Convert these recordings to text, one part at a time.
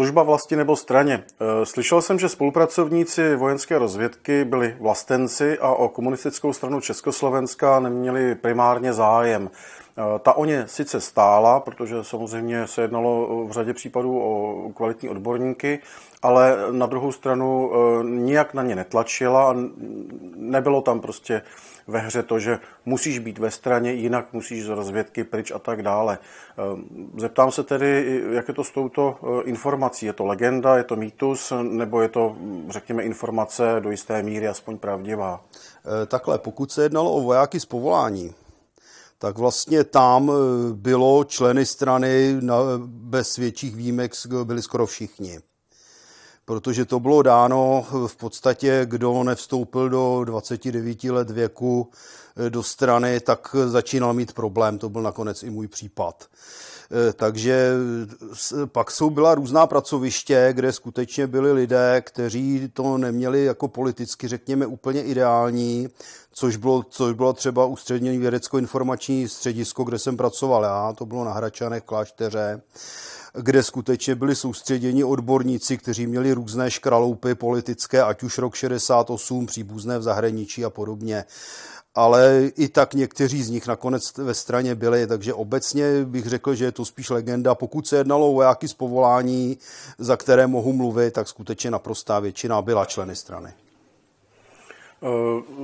Služba vlasti nebo straně. E, slyšel jsem, že spolupracovníci vojenské rozvědky byli vlastenci a o komunistickou stranu Československa neměli primárně zájem. E, ta o ně sice stála, protože samozřejmě se jednalo v řadě případů o kvalitní odborníky, ale na druhou stranu e, nijak na ně netlačila a nebylo tam prostě ve hře to, že musíš být ve straně, jinak musíš z rozvědky pryč a tak dále. E, zeptám se tedy, jak je to s touto e, informací. Je to legenda, je to mýtus, nebo je to, řekněme, informace do jisté míry aspoň pravdivá? Takhle, pokud se jednalo o vojáky z povolání, tak vlastně tam bylo členy strany bez větších výjimek byli skoro všichni protože to bylo dáno v podstatě, kdo nevstoupil do 29 let věku eh, do strany, tak začínal mít problém. To byl nakonec i můj případ. Eh, takže pak jsou byla různá pracoviště, kde skutečně byli lidé, kteří to neměli jako politicky, řekněme, úplně ideální, což bylo, což bylo třeba ústřední vědecko-informační středisko, kde jsem pracoval já, to bylo na Hračanech, Klášteře kde skutečně byli soustředěni odborníci, kteří měli různé škraloupy politické, ať už rok 68, příbuzné v zahraničí a podobně ale i tak někteří z nich nakonec ve straně byli, takže obecně bych řekl, že je to spíš legenda. Pokud se jednalo o vojáky z povolání, za které mohu mluvit, tak skutečně naprostá většina byla členy strany. Eh,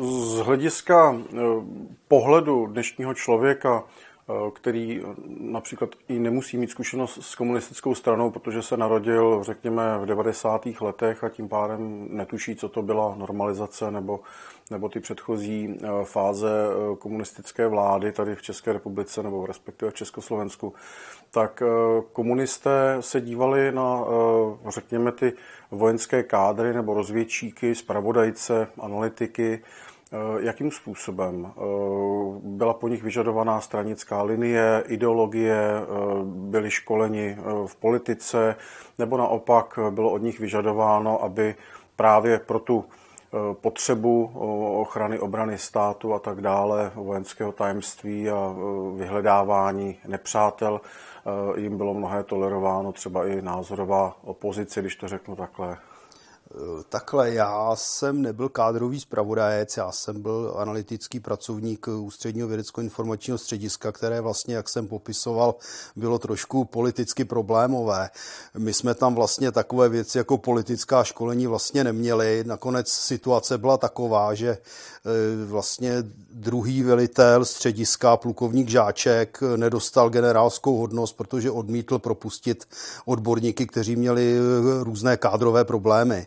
z hlediska eh, pohledu dnešního člověka Eh, který například i nemusí mít zkušenost s komunistickou stranou, protože se narodil, řekněme, v 90. letech a tím pádem netuší, co to byla normalizace nebo, nebo ty předchozí eh, fáze eh, komunistické vlády tady v České republice nebo respektive v Československu, tak komunisté se dívali na, řekněme, ty vojenské kádry nebo rozvědčíky, spravodajce, analytiky, Eh, jakým způsobem? Eh, byla po nich vyžadovaná stranická linie, ideologie, eh, byli školeni v politice, nebo naopak bylo od nich vyžadováno, aby právě pro tu potřebu ochrany obrany státu a tak dále, vojenského tajemství a vyhledávání nepřátel, jim bylo mnohé tolerováno, třeba i názorová opozice, když to řeknu takhle. Takhle, já jsem nebyl kádrový zpravodajec, já jsem byl analytický pracovník ústředního vědecko-informačního střediska, které vlastně, jak jsem popisoval, bylo trošku politicky problémové. My jsme tam vlastně takové věci jako politická školení vlastně neměli. Nakonec situace byla taková, že e, vlastně druhý velitel střediska, plukovník Žáček, nedostal generálskou hodnost, protože odmítl propustit odborníky, kteří měli e, různé kádrové problémy.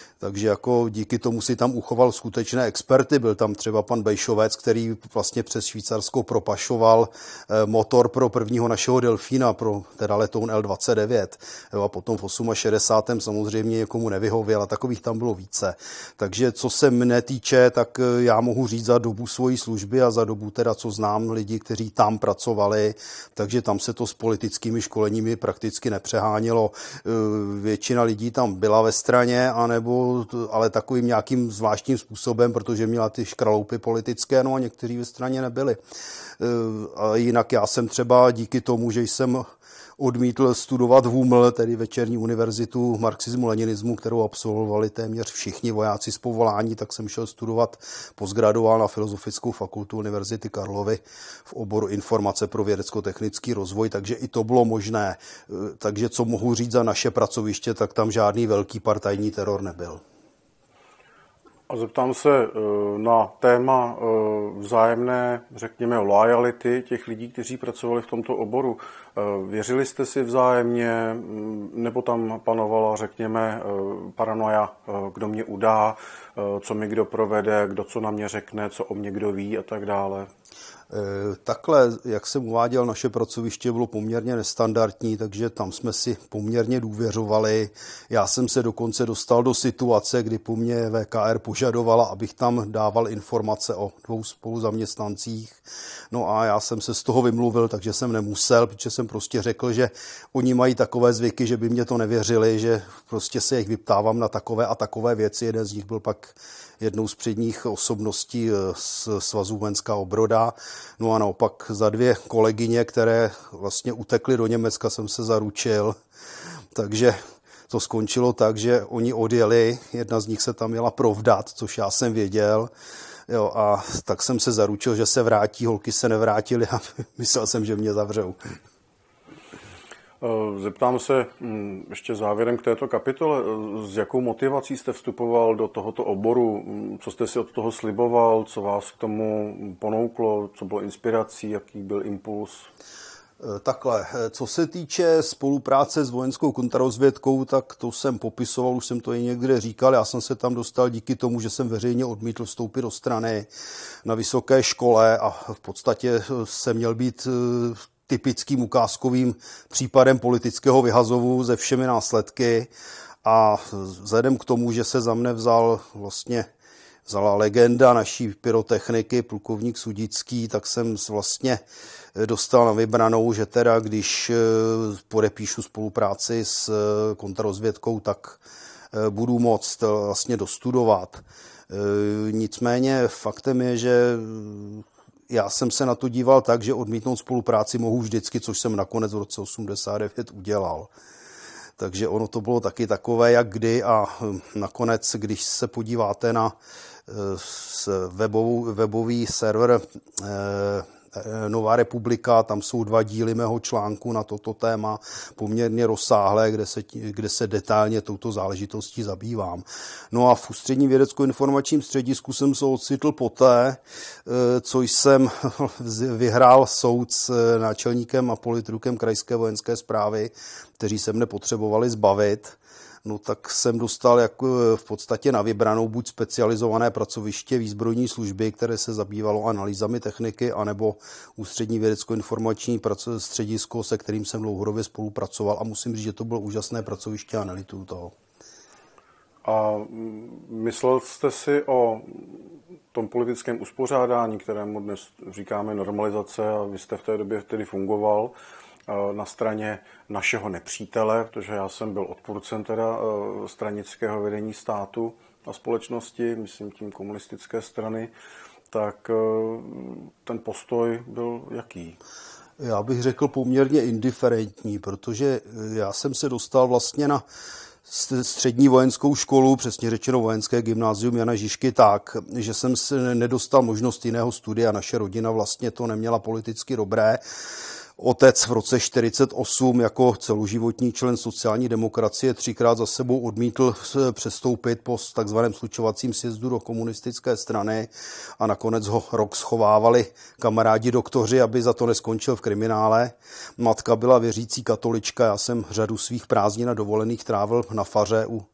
Takže jako díky tomu si tam uchoval skutečné experty. Byl tam třeba pan Bejšovec, který vlastně přes Švýcarsko propašoval eh, motor pro prvního našeho delfína, pro teda letoun L-29. a potom v 68. samozřejmě někomu nevyhověl a takových tam bylo více. Takže co se mne týče, tak eh, já mohu říct za dobu svojí služby a za dobu teda, co znám lidi, kteří tam pracovali, takže tam se to s politickými školeními prakticky nepřehánilo. Eh, většina lidí tam byla ve straně, anebo ale takovým nějakým zvláštním způsobem, protože měla ty škraloupy politické, no a někteří ve straně nebyli. E, a jinak já jsem třeba díky tomu, že jsem odmítl studovat v UML, tedy Večerní univerzitu marxismu, leninismu, kterou absolvovali téměř všichni vojáci z povolání, tak jsem šel studovat postgraduál na Filozofickou fakultu Univerzity Karlovy v oboru informace pro vědecko-technický rozvoj, takže i to bylo možné. E, takže co mohu říct za naše pracoviště, tak tam žádný velký partajní teror nebyl. A zeptám se eh, na téma eh, vzájemné, řekněme, loyalty těch lidí, kteří pracovali v tomto oboru. Eh, věřili jste si vzájemně, mm, nebo tam panovala, řekněme, paranoja, kdo mě udá, co mi kdo provede, kdo co na mě řekne, co o mě kdo ví a tak dále? Eh, takhle, jak jsem uváděl, naše pracoviště bylo poměrně nestandardní, takže tam jsme si poměrně důvěřovali. Já jsem se dokonce dostal do situace, kdy po mně VKR požadovala, abych tam dával informace o dvou spoluzaměstnancích. No a já jsem se z toho vymluvil, takže jsem nemusel, protože jsem prostě řekl, že oni mají takové zvyky, že by mě to nevěřili, že prostě se jich vyptávám na takové a takové věci. Jeden z nich byl pak jednou z předních osobností z eh, Svazu Venská obroda. No a naopak za dvě kolegyně, které vlastně utekly do Německa, jsem se zaručil. Takže to skončilo tak, že oni odjeli, jedna z nich se tam měla provdat, což já jsem věděl. Jo, a tak jsem se zaručil, že se vrátí, holky se nevrátily a myslel jsem, že mě zavřou. Eh, zeptám se mm, ještě závěrem k této kapitole, eh, s jakou motivací jste vstupoval do tohoto oboru, mm, co jste si od toho sliboval, co vás k tomu ponouklo, co bylo inspirací, jaký byl impuls? Eh, takhle, co se týče spolupráce s vojenskou kontrarozvědkou, tak to jsem popisoval, už jsem to i někde říkal. Já jsem se tam dostal díky tomu, že jsem veřejně odmítl vstoupit do strany na vysoké škole a v podstatě jsem měl být typickým ukázkovým případem politického vyhazovu se všemi následky a vzhledem k tomu, že se za mne vzal vlastně vzala legenda naší pyrotechniky, plukovník Sudický, tak jsem vlastně eh, dostal na vybranou, že teda když eh, podepíšu spolupráci s eh, kontrarozvědkou, tak budu moct vlastně dostudovat. Nicméně faktem je, že já jsem se na to díval tak, že odmítnout spolupráci mohu vždycky, což jsem nakonec v roce 89 udělal. Takže ono to bylo taky takové, jak kdy a hm, nakonec, když se podíváte na eh, webovou, webový server eh, Eh, Nová republika, tam jsou dva díly mého článku na toto téma, poměrně rozsáhlé, kde se, kde se detailně touto záležitostí zabývám. No a v ústředním vědecko-informačním středisku jsem se ocitl poté, eh, co jsem vyhrál soud s eh, náčelníkem a politrukem krajské vojenské zprávy, kteří se mne potřebovali zbavit no tak jsem dostal jako v podstatě na vybranou buď specializované pracoviště výzbrojní služby, které se zabývalo analýzami techniky, anebo ústřední vědecko-informační středisko, se kterým jsem dlouhodobě spolupracoval a musím říct, že to bylo úžasné pracoviště a toho. A myslel jste si o tom politickém uspořádání, kterému dnes říkáme normalizace a vy jste v té době tedy fungoval, Eh, na straně našeho nepřítele, protože já jsem byl odpůrcem teda eh, stranického vedení státu a společnosti, myslím tím komunistické strany, tak eh, ten postoj byl jaký? Já bych řekl poměrně indiferentní, protože já jsem se dostal vlastně na střední vojenskou školu, přesně řečeno vojenské gymnázium Jana Žižky, tak, že jsem se nedostal možnost jiného studia. Naše rodina vlastně to neměla politicky dobré. Otec v roce 48 jako celoživotní člen sociální demokracie třikrát za sebou odmítl přestoupit po takzvaném slučovacím sjezdu do komunistické strany a nakonec ho rok schovávali kamarádi doktoři, aby za to neskončil v kriminále. Matka byla věřící katolička, já jsem řadu svých prázdnin a dovolených trávil na faře u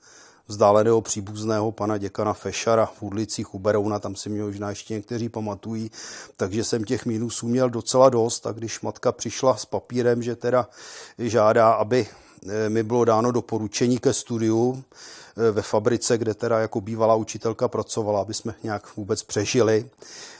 vzdáleného příbuzného pana děkana Fešara v Udlicích u Berouna, tam si mě možná ještě někteří pamatují, takže jsem těch mínusů měl docela dost a když matka přišla s papírem, že teda žádá, aby eh, mi bylo dáno doporučení ke studiu eh, ve fabrice, kde teda jako bývalá učitelka pracovala, aby jsme nějak vůbec přežili.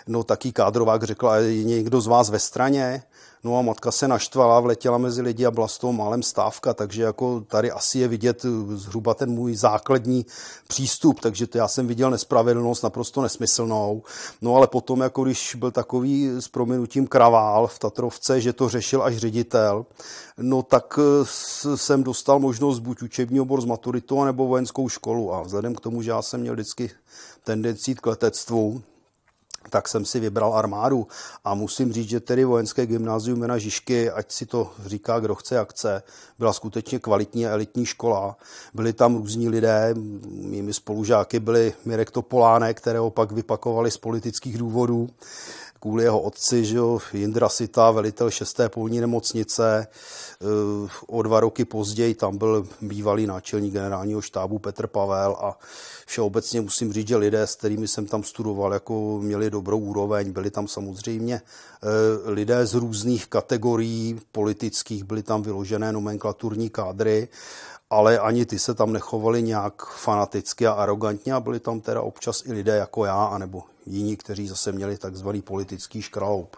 No taký kádrovák řekl, je někdo z vás ve straně? No a matka se naštvala, vletěla mezi lidi a byla z toho málem stávka, takže jako tady asi je vidět eh, zhruba ten můj základní přístup, takže to já jsem viděl nespravedlnost naprosto nesmyslnou. No ale potom, jako když byl takový s proměnutím kravál v Tatrovce, že to řešil až ředitel, no tak eh, jsem dostal možnost buď učební obor z maturitou, nebo vojenskou školu. A vzhledem k tomu, že já jsem měl vždycky tendenci k letectvu, tak jsem si vybral armádu. A musím říct, že tedy vojenské gymnázium na Žižky, ať si to říká kdo chce, jak chce, byla skutečně kvalitní a elitní škola. Byli tam různí lidé, mými spolužáky byli Mirek Topolánek, kterého pak vypakovali z politických důvodů kvůli jeho otci, že jo, Jindra Sita, velitel 6. polní nemocnice. Eh, o dva roky později tam byl bývalý náčelník generálního štábu Petr Pavel a všeobecně musím říct, že lidé, s kterými jsem tam studoval, jako měli dobrou úroveň. Byli tam samozřejmě eh, lidé z různých kategorií politických, byly tam vyložené nomenklaturní kádry ale ani ty se tam nechovali nějak fanaticky a arrogantně a byli tam teda občas i lidé jako já, anebo jiní, kteří zase měli takzvaný politický škraup.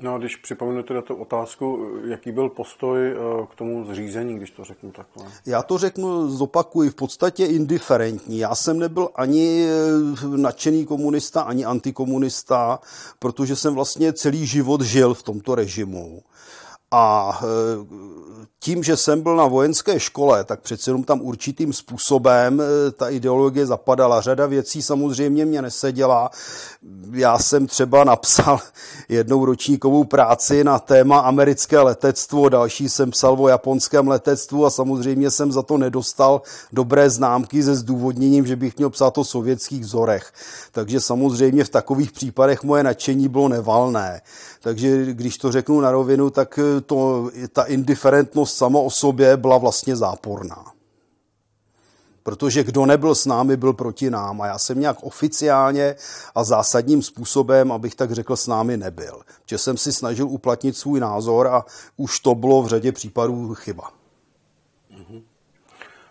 No a když připomenu teda tu otázku, jaký byl postoj eh, k tomu zřízení, když to řeknu takhle? Já to řeknu, zopakuji, v podstatě indiferentní. Já jsem nebyl ani eh, nadšený komunista, ani antikomunista, protože jsem vlastně celý život žil v tomto režimu. A eh, tím, že jsem byl na vojenské škole, tak přeci jenom tam určitým způsobem eh, ta ideologie zapadala. Řada věcí samozřejmě mě neseděla. Já jsem třeba napsal jednou ročníkovou práci na téma americké letectvo, další jsem psal o japonském letectvu a samozřejmě jsem za to nedostal dobré známky se zdůvodněním, že bych měl psát o sovětských vzorech. Takže samozřejmě v takových případech moje nadšení bylo nevalné takže když to řeknu na rovinu, tak eh, to, ta indiferentnost sama o sobě byla vlastně záporná. Protože kdo nebyl s námi, byl proti nám. A já jsem nějak oficiálně a zásadním způsobem, abych tak řekl, s námi nebyl. Že jsem si snažil uplatnit svůj názor a už to bylo v řadě případů chyba.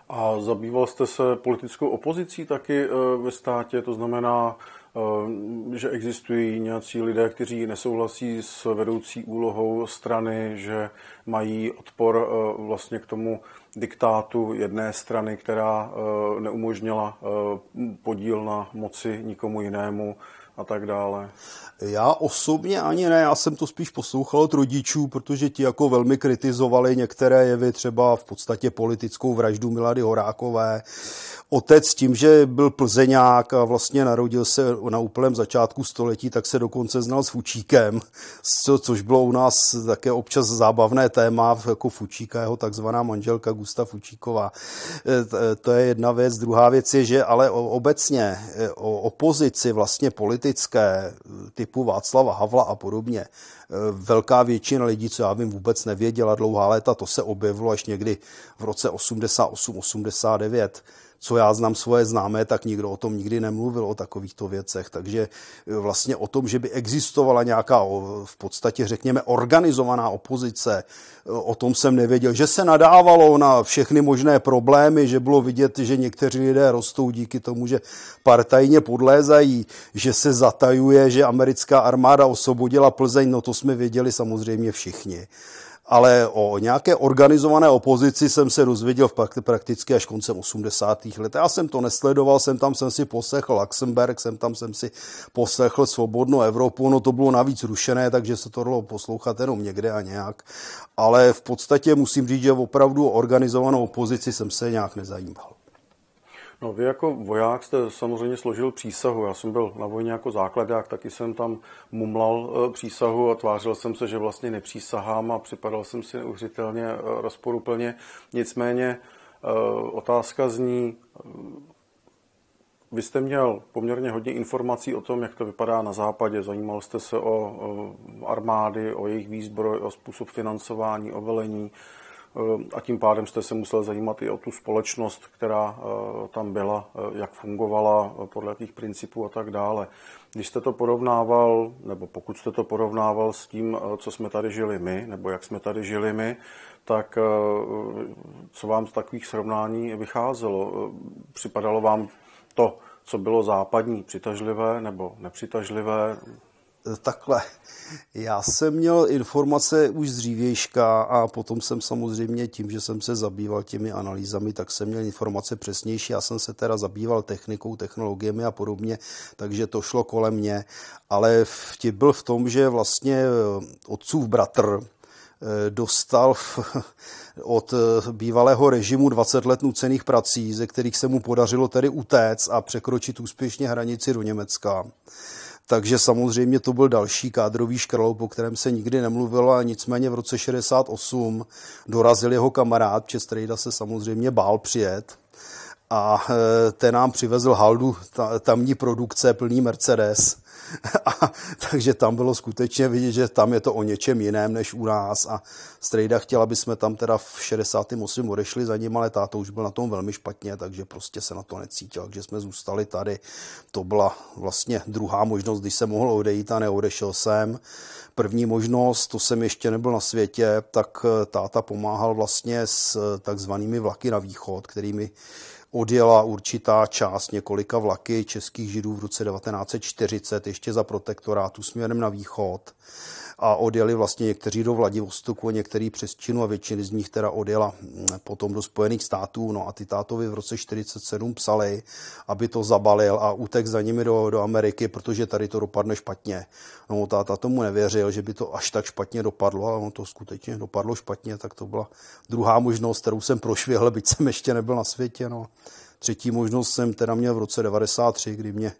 A zabýval jste se politickou opozicí taky eh, ve státě, to znamená, Ehm, že existují nějací lidé, kteří nesouhlasí s vedoucí úlohou strany, že mají odpor eh, vlastně k tomu diktátu jedné strany, která eh, neumožnila eh, podíl na moci nikomu jinému, a tak dále? Já osobně ani ne, já jsem to spíš poslouchal od rodičů, protože ti jako velmi kritizovali některé jevy, třeba v podstatě politickou vraždu Milady Horákové. Otec tím, že byl plzeňák a vlastně narodil se na úplném začátku století, tak se dokonce znal s Fučíkem, co, což bylo u nás také občas zábavné téma, jako Fučíka, jeho takzvaná manželka Gusta Fučíková. E, e, to je jedna věc. Druhá věc je, že ale obecně e, o opozici vlastně polit politické eh, typu Václava Havla a podobně, eh, velká většina lidí, co já vím, vůbec nevěděla dlouhá léta, to se objevilo až někdy v roce 88-89 co já znám svoje známé, tak nikdo o tom nikdy nemluvil, o takovýchto věcech. Takže e, vlastně o tom, že by existovala nějaká v podstatě, řekněme, organizovaná opozice, e, o tom jsem nevěděl. Že se nadávalo na všechny možné problémy, že bylo vidět, že někteří lidé rostou díky tomu, že partajně podlézají, že se zatajuje, že americká armáda osvobodila Plzeň, no to jsme věděli samozřejmě všichni ale o nějaké organizované opozici jsem se dozvěděl v prakticky až koncem 80. let. Já jsem to nesledoval, jsem tam jsem si poslechl Luxemburg, jsem tam jsem si poslechl Svobodnou Evropu, no to bylo navíc rušené, takže se to dalo poslouchat jenom někde a nějak. Ale v podstatě musím říct, že opravdu o organizovanou opozici jsem se nějak nezajímal. No vy jako voják jste samozřejmě složil přísahu. Já jsem byl na vojně jako základák, taky jsem tam mumlal e, přísahu a tvářil jsem se, že vlastně nepřísahám a připadal jsem si neuvěřitelně e, rozporuplně. Nicméně e, otázka zní, vy jste měl poměrně hodně informací o tom, jak to vypadá na západě. Zajímal jste se o armády, o jejich výzbroj, o způsob financování, o velení. Eh, a tím pádem jste se musel zajímat i o tu společnost, která eh, tam byla, eh, jak fungovala, podle jakých principů a tak dále. Když jste to porovnával, nebo pokud jste to porovnával s tím, co jsme tady žili my, nebo jak jsme tady žili my, tak co vám z takových srovnání vycházelo? Připadalo vám to, co bylo západní, přitažlivé nebo nepřitažlivé? takhle. Já jsem měl informace už z dřívějška a potom jsem samozřejmě tím, že jsem se zabýval těmi analýzami, tak jsem měl informace přesnější. Já jsem se teda zabýval technikou, technologiemi a podobně, takže to šlo kolem mě. Ale vtip byl v tom, že vlastně eh, otcův bratr, eh, dostal v, od eh, bývalého režimu 20 let nucených prací, ze kterých se mu podařilo tedy utéct a překročit úspěšně hranici do Německa takže samozřejmě to byl další kádrový škrloup, po kterém se nikdy nemluvilo a nicméně v roce 68 dorazil jeho kamarád, Čestrejda se samozřejmě bál přijet a e, ten nám přivezl haldu tamní produkce plný Mercedes A, takže tam bylo skutečně vidět, že tam je to o něčem jiném než u nás. A Strejda chtěla, aby jsme tam teda v 68. odešli za ním, ale táta už byl na tom velmi špatně, takže prostě se na to necítil, takže jsme zůstali tady. To byla vlastně druhá možnost, když se mohl odejít a neodešel jsem. První možnost, to jsem ještě nebyl na světě, tak táta pomáhal vlastně s takzvanými vlaky na východ, kterými odjela určitá část několika vlaky českých židů v roce 1940 ještě za protektorátu směrem na východ a odjeli vlastně někteří do Vladivostoku, někteří přes Čínu a většiny z nich teda odjela mm, potom do Spojených států. No a ty tátovi v roce 47 psali, aby to zabalil a utek za nimi do, do Ameriky, protože tady to dopadne špatně. No táta tomu nevěřil, že by to až tak špatně dopadlo, ale ono to skutečně dopadlo špatně, tak to byla druhá možnost, kterou jsem prošvihl, byť jsem ještě nebyl na světě. No. Třetí možnost jsem teda měl v roce 93, kdy mě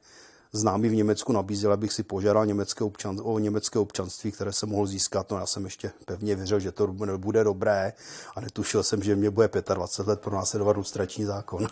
známý v Německu nabízel, abych si požádal německé občan, o německé občanství, které se mohl získat. No já jsem ještě pevně věřil, že to bude dobré a netušil jsem, že mě bude 25 let pro následovat lustrační zákon.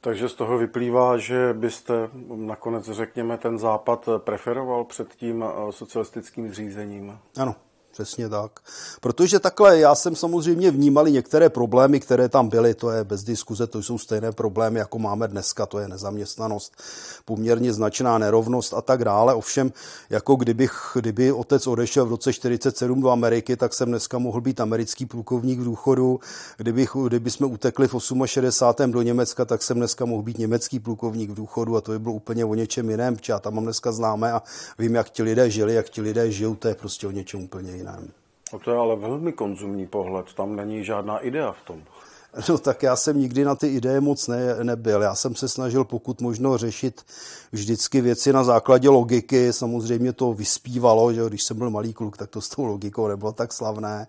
Takže z toho vyplývá, že byste nakonec, řekněme, ten západ preferoval před tím eh, socialistickým řízením. Ano, Přesně tak. Protože takhle já jsem samozřejmě vnímal některé problémy, které tam byly, to je bez diskuze, to jsou stejné problémy, jako máme dneska, to je nezaměstnanost, poměrně značná nerovnost a tak dále. Ovšem, jako kdybych, kdyby otec odešel v roce 47 do Ameriky, tak jsem dneska mohl být americký plukovník v důchodu. Kdybych, kdyby jsme utekli v 68. do Německa, tak jsem dneska mohl být německý plukovník v důchodu a to by bylo úplně o něčem jiném. Já tam mám dneska známé a vím, jak ti lidé žili, jak ti lidé žijou, to je prostě o něčem úplně jiném jiném. A no to je ale velmi konzumní pohled, tam není žádná idea v tom. No tak já jsem nikdy na ty ideje moc ne, nebyl. Já jsem se snažil pokud možno řešit vždycky věci na základě logiky. Samozřejmě to vyspívalo, že když jsem byl malý kluk, tak to s tou logikou nebylo tak slavné.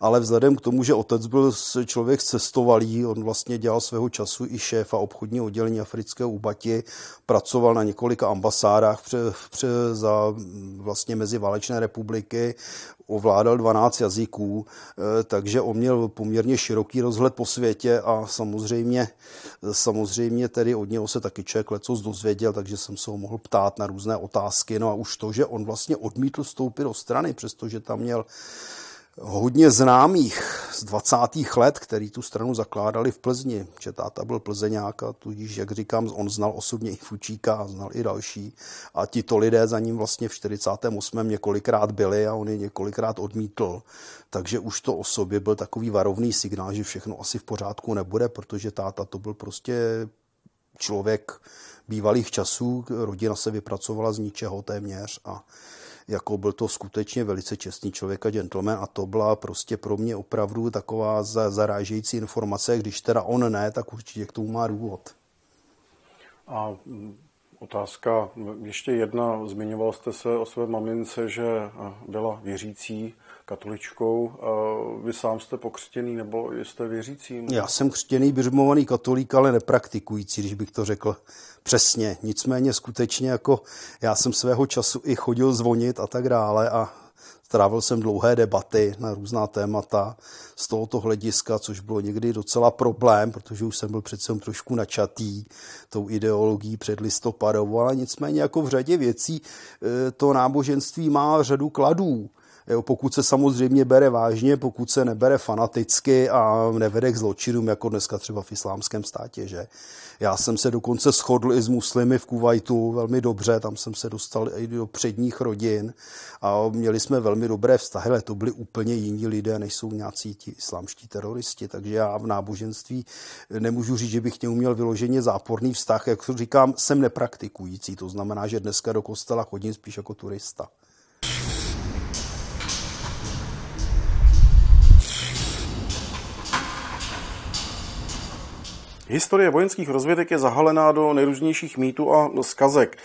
Ale vzhledem k tomu, že otec byl člověk cestovalý, on vlastně dělal svého času i šéfa obchodního oddělení afrického Ubati, pracoval na několika ambasádách pře, pře, za vlastně mezi válečné republiky, ovládal 12 jazyků, e, takže on měl poměrně široký rozhled po světě a samozřejmě, samozřejmě tedy od něho se taky člověk leco dozvěděl, takže se jsem se ho mohl ptát na různé otázky. No a už to, že on vlastně odmítl vstoupit do strany, přestože tam měl hodně známých z 20. let, který tu stranu zakládali v Plzni. Že táta byl plzeňák a tudíž, jak říkám, on znal osobně i Fučíka a znal i další. A tito lidé za ním vlastně v 48. několikrát byli a on je několikrát odmítl. Takže už to o sobě byl takový varovný signál, že všechno asi v pořádku nebude, protože táta to byl prostě člověk, bývalých časů. Rodina se vypracovala z ničeho téměř a jako byl to skutečně velice čestný člověk a gentleman a to byla prostě pro mě opravdu taková zarážející informace, když teda on ne, tak určitě k tomu má důvod. A mm, otázka ještě jedna. Zmiňoval jste se o své mamince, že eh, byla věřící katoličkou. Vy sám jste pokřtěný nebo jste věřící? Já jsem křtěný, běžmovaný katolík, ale nepraktikující, když bych to řekl přesně. Nicméně skutečně jako já jsem svého času i chodil zvonit a tak dále a Strávil jsem dlouhé debaty na různá témata z tohoto hlediska, což bylo někdy docela problém, protože už jsem byl přece trošku načatý tou ideologií předlistopadovou, ale nicméně jako v řadě věcí eh, to náboženství má řadu kladů Jo, pokud se samozřejmě bere vážně, pokud se nebere fanaticky a nevede k zločinům, jako dneska třeba v islámském státě. Že? Já jsem se dokonce shodl i s muslimy v Kuwaitu velmi dobře, tam jsem se dostal i do předních rodin a měli jsme velmi dobré vztahy, ale to byli úplně jiní lidé, než jsou nějací ti islámští teroristi. Takže já v náboženství nemůžu říct, že bych k němu měl vyloženě záporný vztah. Jak říkám, jsem nepraktikující, to znamená, že dneska do kostela chodím spíš jako turista. Historie vojenských rozvědek je zahalená do nejrůznějších mýtů a zkazek.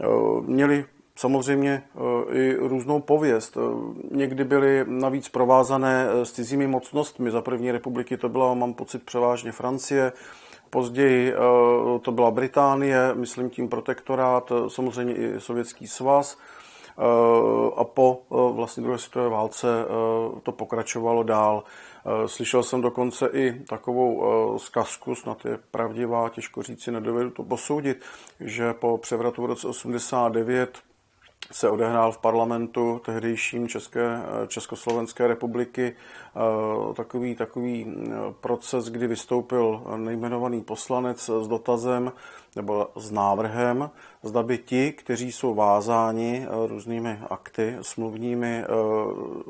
Eh, měli samozřejmě eh, i různou pověst. Eh, někdy byly navíc provázané s cizími mocnostmi. Za první republiky to byla, mám pocit, převážně Francie, Později to byla Británie, myslím tím protektorát, samozřejmě i Sovětský svaz. Eh, a po eh, vlastně druhé světové válce eh, to pokračovalo dál. Slyšel jsem dokonce i takovou zkazku, snad je pravdivá, těžko si, nedovedu to posoudit, že po převratu v roce 89 se odehrál v parlamentu tehdejším České, Československé republiky takový, takový proces, kdy vystoupil nejmenovaný poslanec s dotazem, nebo s návrhem, zda by ti, kteří jsou vázáni eh, různými akty smluvními eh,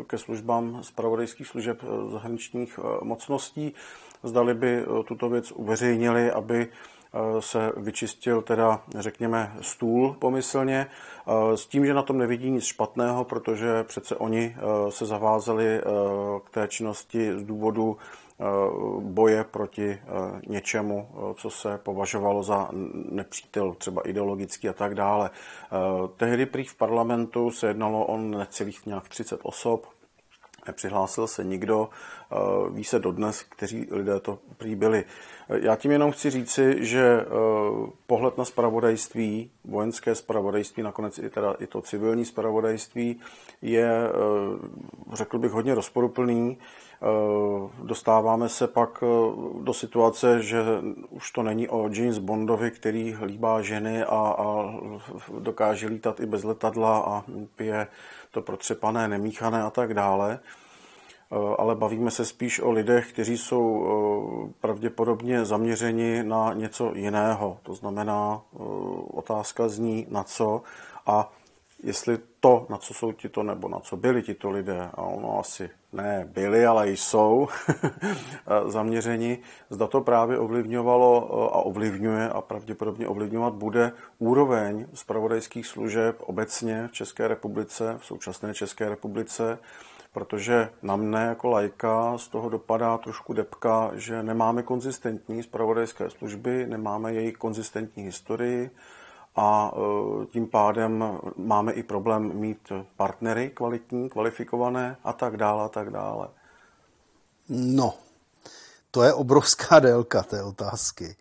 ke službám zpravodajských služeb eh, zahraničních mocností, zdali by tuto věc uveřejnili, aby se vyčistil teda, řekněme, stůl pomyslně, s tím, že na tom nevidí nic špatného, protože přece oni se zavázali k té činnosti z důvodu Eh, boje proti eh, něčemu, eh, co se považovalo za nepřítel, třeba ideologický a tak dále. Tehdy prý v parlamentu se jednalo o necelých nějak 30 osob, nepřihlásil se nikdo, ví se dodnes, kteří lidé to prý byli. Já tím jenom chci říci, že pohled na spravodajství, vojenské spravodajství, nakonec i, teda i to civilní spravodajství je, řekl bych, hodně rozporuplný. Eh, dostáváme se pak eh, do situace, že už to není o James Bondovi, který líbá ženy a, a dokáže lítat i bez letadla a pije to protřepané, nemíchané a tak dále eh, ale bavíme se spíš o lidech, kteří jsou pravděpodobně zaměřeni na něco jiného. To znamená, otázka zní na co a jestli to, na co jsou tito, nebo na co byli tito lidé, a ono asi ne byli, ale jsou zaměřeni, zda to právě ovlivňovalo a ovlivňuje a pravděpodobně ovlivňovat bude úroveň zpravodajských služeb obecně v České republice, v současné České republice, protože na mne jako lajka z toho dopadá trošku depka, že nemáme konzistentní zpravodajské služby, nemáme jejich konzistentní historii, a e, tím pádem máme i problém mít partnery kvalitní, kvalifikované a tak dále a tak dále. No, to je obrovská délka té otázky.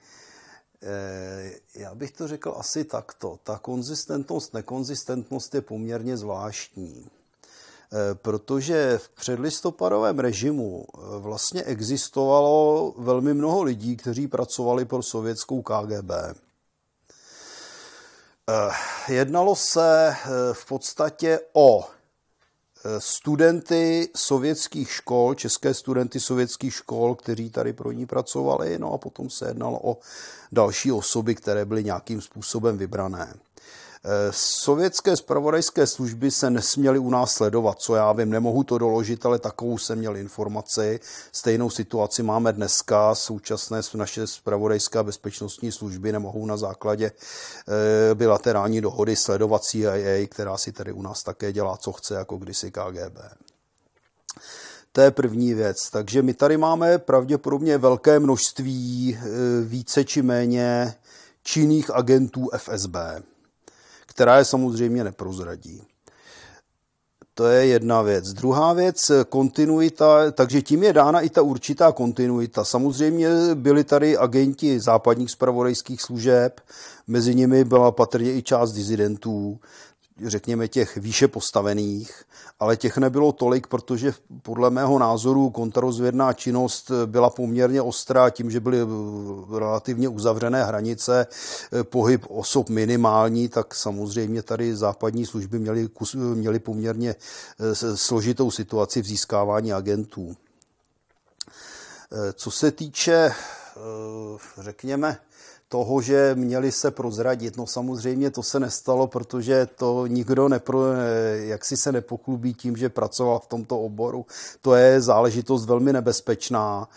E, já bych to řekl asi takto. Ta konzistentnost, nekonzistentnost je poměrně zvláštní, e, protože v předlistopadovém režimu vlastně existovalo velmi mnoho lidí, kteří pracovali pro sovětskou KGB Eh, jednalo se eh, v podstatě o eh, studenty sovětských škol, české studenty sovětských škol, kteří tady pro ní pracovali, no a potom se jednalo o další osoby, které byly nějakým způsobem vybrané. Sovětské spravodajské služby se nesměly u nás sledovat, co já vím, nemohu to doložit, ale takovou jsem měl informaci. Stejnou situaci máme dneska, současné naše spravodajské bezpečnostní služby nemohou na základě eh, bilaterální dohody sledovat CIA, která si tady u nás také dělá, co chce, jako kdysi KGB. To je první věc. Takže my tady máme pravděpodobně velké množství eh, více či méně činných agentů FSB která je samozřejmě neprozradí. To je jedna věc. Druhá věc, kontinuita, takže tím je dána i ta určitá kontinuita. Samozřejmě byli tady agenti západních spravodajských služeb, mezi nimi byla patrně i část dizidentů, řekněme, těch výše postavených, ale těch nebylo tolik, protože podle mého názoru kontrarozvědná činnost byla poměrně ostrá tím, že byly eh, relativně uzavřené hranice, eh, pohyb osob minimální, tak samozřejmě tady západní služby měly, eh, měly poměrně složitou situaci v získávání agentů. Co se týče, řekněme, toho, že měli se prozradit. No samozřejmě to se nestalo, protože to nikdo nepro, jaksi se nepoklubí tím, že pracoval v tomto oboru. To je záležitost velmi nebezpečná,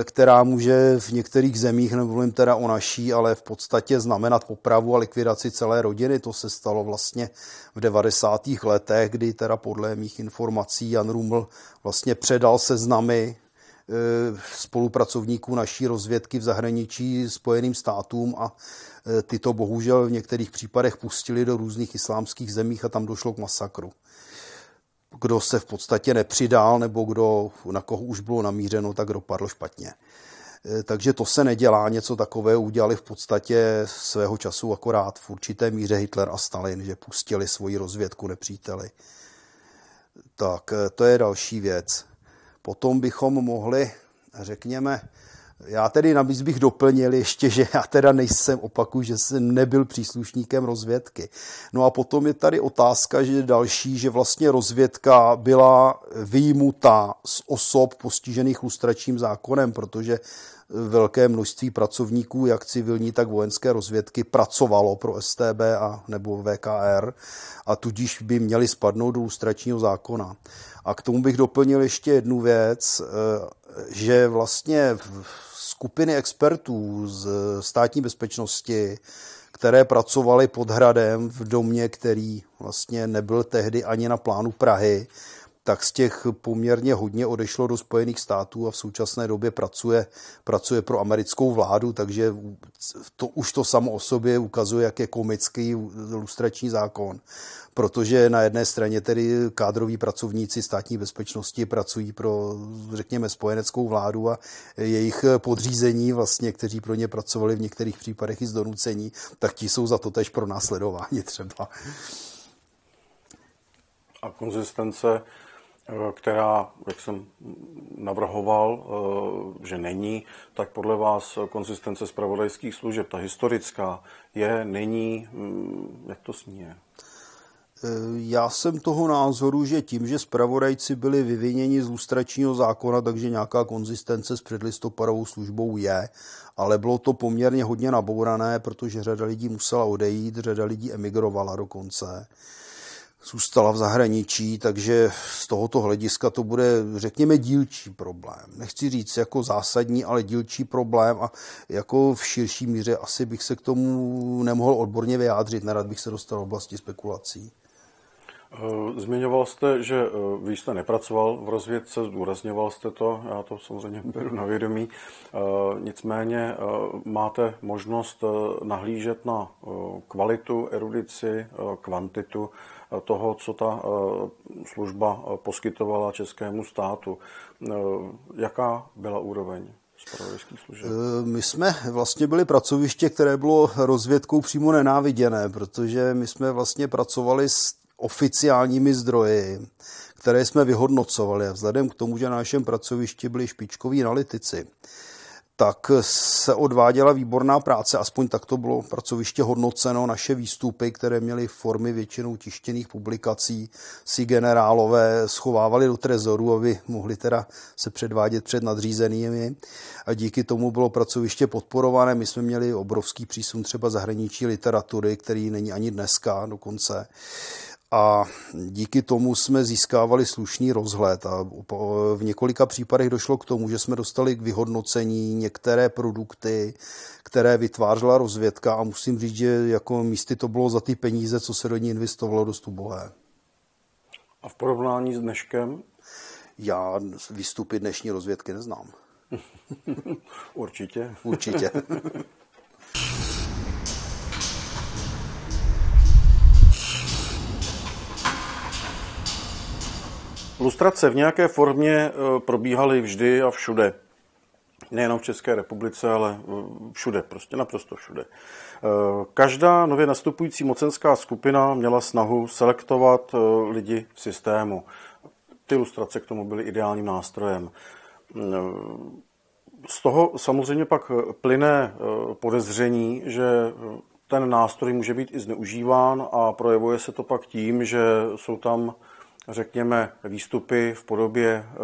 eh, která může v některých zemích, nemluvím teda o naší, ale v podstatě znamenat popravu a likvidaci celé rodiny. To se stalo vlastně v 90. letech, kdy teda podle mých informací Jan Ruml vlastně předal seznamy Eh, spolupracovníků naší rozvědky v zahraničí Spojeným státům a eh, tyto bohužel v některých případech pustili do různých islámských zemích a tam došlo k masakru. Kdo se v podstatě nepřidal nebo kdo, na koho už bylo namířeno, tak dopadlo špatně. Eh, takže to se nedělá, něco takové. udělali v podstatě svého času akorát v určité míře Hitler a Stalin, že pustili svoji rozvědku nepříteli. Tak to je další věc potom bychom mohli, řekněme, já tedy navíc bych doplnil ještě, že já teda nejsem, opakuju, že jsem nebyl příslušníkem rozvědky. No a potom je tady otázka, že další, že vlastně rozvědka byla výjimuta z osob postižených lustračním zákonem, protože velké množství pracovníků, jak civilní, tak vojenské rozvědky, pracovalo pro STB a nebo VKR a tudíž by měli spadnout do lustračního zákona. A k tomu bych doplnil ještě jednu věc, eh, že vlastně skupiny expertů z státní bezpečnosti, které pracovaly pod hradem v domě, který vlastně nebyl tehdy ani na plánu Prahy, tak z těch poměrně hodně odešlo do Spojených států a v současné době pracuje, pracuje pro americkou vládu, takže to už to samo o sobě ukazuje, jak je komický lustrační zákon. Protože na jedné straně tedy kádroví pracovníci státní bezpečnosti pracují pro, řekněme, spojeneckou vládu a jejich podřízení, vlastně, kteří pro ně pracovali v některých případech i z donucení, tak ti jsou za to tež pro následování třeba. A konzistence Eh, která, jak jsem navrhoval, eh, že není, tak podle vás konzistence zpravodajských služeb, ta historická, je, není, hm, jak to sníje? Eh, já jsem toho názoru, že tím, že zpravodajci byli vyviněni z lustračního zákona, takže nějaká konzistence s předlistopadovou službou je, ale bylo to poměrně hodně nabourané, protože řada lidí musela odejít, řada lidí emigrovala dokonce zůstala v zahraničí, takže z tohoto hlediska to bude, řekněme, dílčí problém. Nechci říct jako zásadní, ale dílčí problém a jako v širší míře asi bych se k tomu nemohl odborně vyjádřit, nerad bych se dostal do oblasti spekulací. Eh, zmiňoval jste, že eh, vy jste nepracoval v rozvědce, zdůrazňoval jste to, já to samozřejmě beru na vědomí. Eh, nicméně máte možnost nahlížet na kvalitu, erudici, kvantitu toho, co ta eh, služba eh, poskytovala českému státu. Eh, jaká byla úroveň? My jsme vlastně byli pracoviště, které bylo rozvědkou přímo nenáviděné, protože my jsme vlastně pracovali s oficiálními zdroji, které jsme vyhodnocovali. A vzhledem k tomu, že na našem pracovišti byli špičkoví analytici, tak se odváděla výborná práce, aspoň tak to bylo pracoviště hodnoceno. Naše výstupy, které měly formy většinou tištěných publikací, si generálové schovávali do trezoru, aby mohli teda se předvádět před nadřízenými. A díky tomu bylo pracoviště podporované. My jsme měli obrovský přísun třeba zahraniční literatury, který není ani dneska dokonce a díky tomu jsme získávali slušný rozhled a v několika případech došlo k tomu, že jsme dostali k vyhodnocení některé produkty, které vytvářela rozvědka a musím říct, že jako místy to bylo za ty peníze, co se do ní investovalo dost ubohé. A v porovnání s dneškem? Já výstupy dnešní rozvědky neznám. Určitě. Určitě. Lustrace v nějaké formě e, probíhaly vždy a všude. Nejenom v České republice, ale e, všude, prostě naprosto všude. E, každá nově nastupující mocenská skupina měla snahu selektovat lidi v systému. Ty ilustrace k tomu byly ideálním nástrojem. Z toho samozřejmě pak plyne podezření, že ten nástroj může být i zneužíván a projevuje se to pak tím, že jsou tam řekněme, výstupy v podobě eh,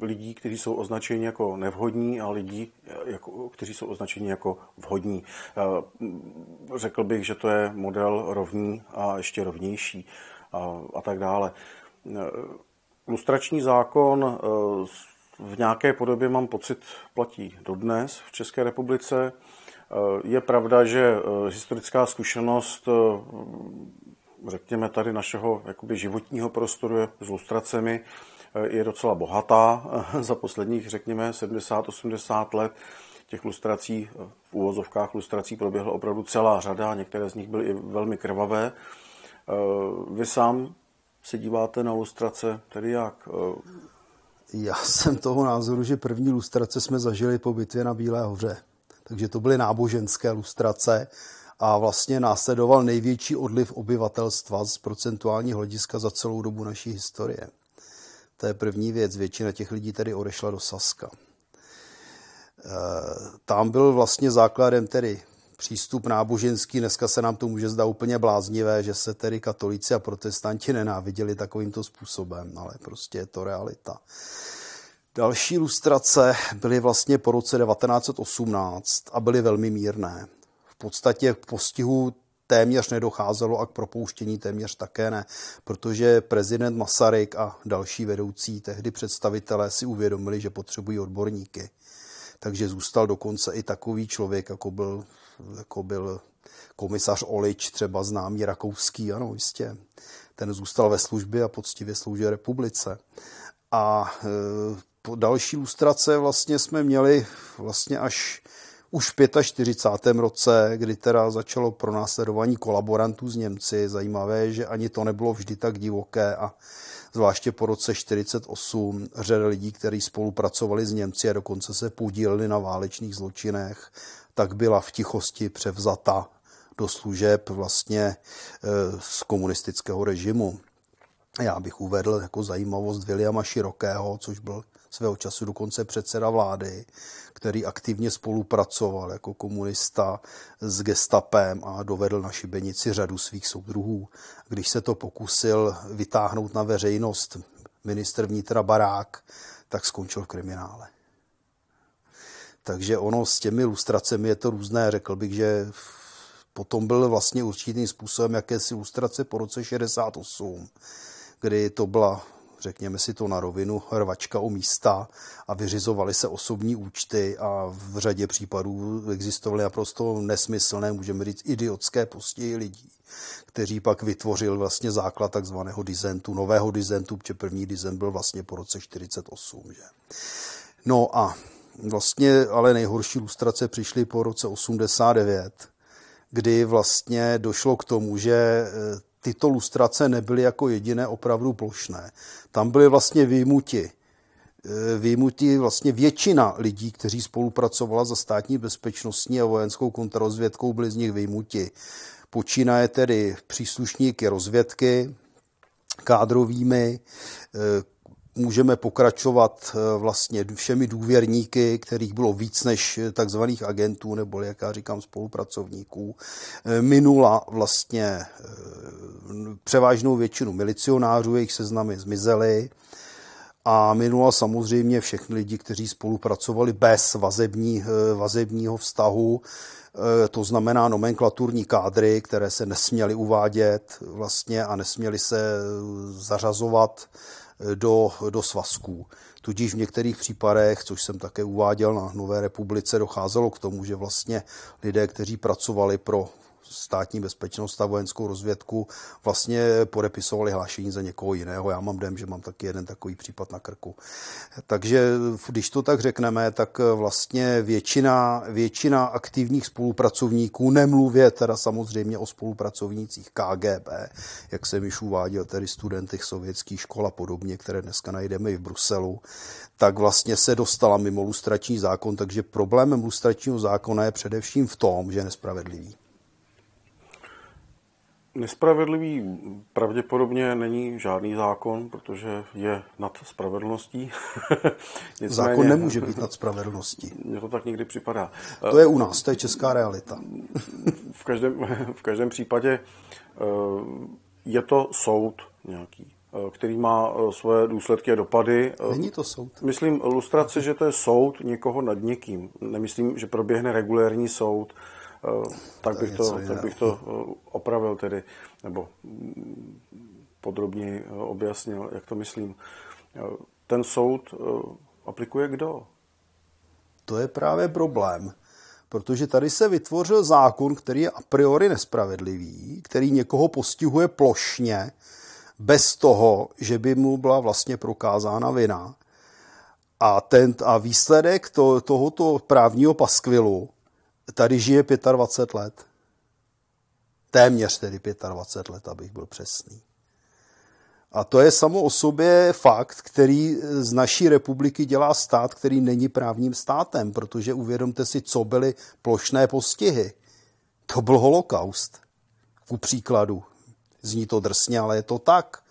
lidí, kteří jsou označeni jako nevhodní a lidí, jako, kteří jsou označeni jako vhodní. Eh, řekl bych, že to je model rovný a ještě rovnější a, a tak dále. Eh, lustrační zákon v nějaké podobě, mám pocit, platí dodnes v České republice. Je pravda, že historická zkušenost řekněme, tady našeho jakoby, životního prostoru s lustracemi je docela bohatá za posledních, řekněme, 70-80 let. Těch lustrací, v úvozovkách lustrací proběhla opravdu celá řada, některé z nich byly i velmi krvavé. Eh, vy sám se díváte na lustrace, tedy jak? Já jsem toho názoru, že první lustrace jsme zažili po bitvě na Bílé hoře. Takže to byly náboženské lustrace a vlastně následoval největší odliv obyvatelstva z procentuálního hlediska za celou dobu naší historie. To je první věc. Většina těch lidí tedy odešla do Saska. Eh, tam byl vlastně základem tedy přístup náboženský. Dneska se nám to může zdát úplně bláznivé, že se tedy katolíci a protestanti nenáviděli takovýmto způsobem, ale prostě je to realita. Další lustrace byly vlastně po roce 1918 a byly velmi mírné podstatě k postihu téměř nedocházelo a k propouštění téměř také ne, protože prezident Masaryk a další vedoucí tehdy představitelé si uvědomili, že potřebují odborníky. Takže zůstal dokonce i takový člověk, jako byl, jako byl komisař Olič, třeba známý rakouský, ano, jistě. Ten zůstal ve službě a poctivě sloužil republice. A e, po další lustrace vlastně jsme měli vlastně až už v 45. roce, kdy teda začalo pronásledování kolaborantů z Němci. Zajímavé, že ani to nebylo vždy tak divoké a zvláště po roce 48 řada lidí, kteří spolupracovali s Němci a dokonce se podíleli na válečných zločinech, tak byla v tichosti převzata do služeb vlastně e, z komunistického režimu. Já bych uvedl jako zajímavost Williama Širokého, což byl svého času dokonce předseda vlády, který aktivně spolupracoval jako komunista s gestapem a dovedl na šibenici řadu svých soudruhů. Když se to pokusil vytáhnout na veřejnost ministr vnitra Barák, tak skončil v kriminále. Takže ono s těmi lustracemi je to různé. Řekl bych, že potom byl vlastně určitým způsobem jakési lustrace po roce 68, kdy to byla řekněme si to na rovinu, rvačka o místa a vyřizovaly se osobní účty a v řadě případů existovaly naprosto nesmyslné, můžeme říct, idiotské postihy lidí kteří pak vytvořil vlastně základ takzvaného dizentu, nového dizentu, protože první dizent byl vlastně po roce 48. Že? No a vlastně ale nejhorší lustrace přišly po roce 89, kdy vlastně došlo k tomu, že eh, tyto lustrace nebyly jako jediné opravdu plošné. Tam byly vlastně výjimuti eh, Výmuti vlastně většina lidí, kteří spolupracovala za státní bezpečnostní a vojenskou kontrarozvědkou, byli z nich výjimuti. Počínaje tedy příslušníky rozvědky, kádrovými, eh, můžeme pokračovat eh, vlastně všemi důvěrníky, kterých bylo víc než eh, takzvaných agentů nebo, jak já říkám, spolupracovníků. Eh, minula vlastně převážnou většinu milicionářů, jejich seznamy zmizely a minula samozřejmě všechny lidi, kteří spolupracovali bez vazební, vazebního vztahu, to znamená nomenklaturní kádry, které se nesměly uvádět vlastně a nesměly se zařazovat do, do svazků. Tudíž v některých případech, což jsem také uváděl na Nové republice, docházelo k tomu, že vlastně lidé, kteří pracovali pro státní bezpečnost a vojenskou rozvědku vlastně podepisovali hlášení za někoho jiného. Já mám dem, že mám taky jeden takový případ na krku. Takže když to tak řekneme, tak eh, vlastně většina, většina aktivních spolupracovníků, nemluvě teda samozřejmě o spolupracovnících KGB, jak jsem již uváděl, tedy studenty sovětských škol a podobně, které dneska najdeme i v Bruselu, tak vlastně se dostala mimo lustrační zákon, takže problémem lustračního zákona je především v tom, že je nespravedlivý. Nespravedlivý pravděpodobně není žádný zákon, protože je nad spravedlností. Nicméně, zákon nemůže být nad spravedlností. Mně to tak někdy připadá. To je u nás, to je česká realita. v, každém, v každém případě eh, je to soud nějaký, eh, který má eh, své důsledky a dopady. Není to soud. Myslím ilustrace, že to je soud někoho nad někým. Nemyslím, že proběhne regulérní soud Eh, tak bych to, tak bych to opravil tedy, nebo mm, podrobně eh, objasnil, jak to myslím. Eh, ten soud aplikuje kdo? To je právě problém, protože tady se vytvořil zákon, který je a priori nespravedlivý, který někoho postihuje plošně, bez toho, že by mu byla vlastně prokázána vina. A, ten, a výsledek to, tohoto právního paskvilu tady žije 25 let. Téměř tedy 25 let, abych byl přesný. A to je samo o sobě fakt, který z naší republiky dělá stát, který není právním státem, protože uvědomte si, co byly plošné postihy. To byl holokaust, ku příkladu. Zní to drsně, ale je to tak.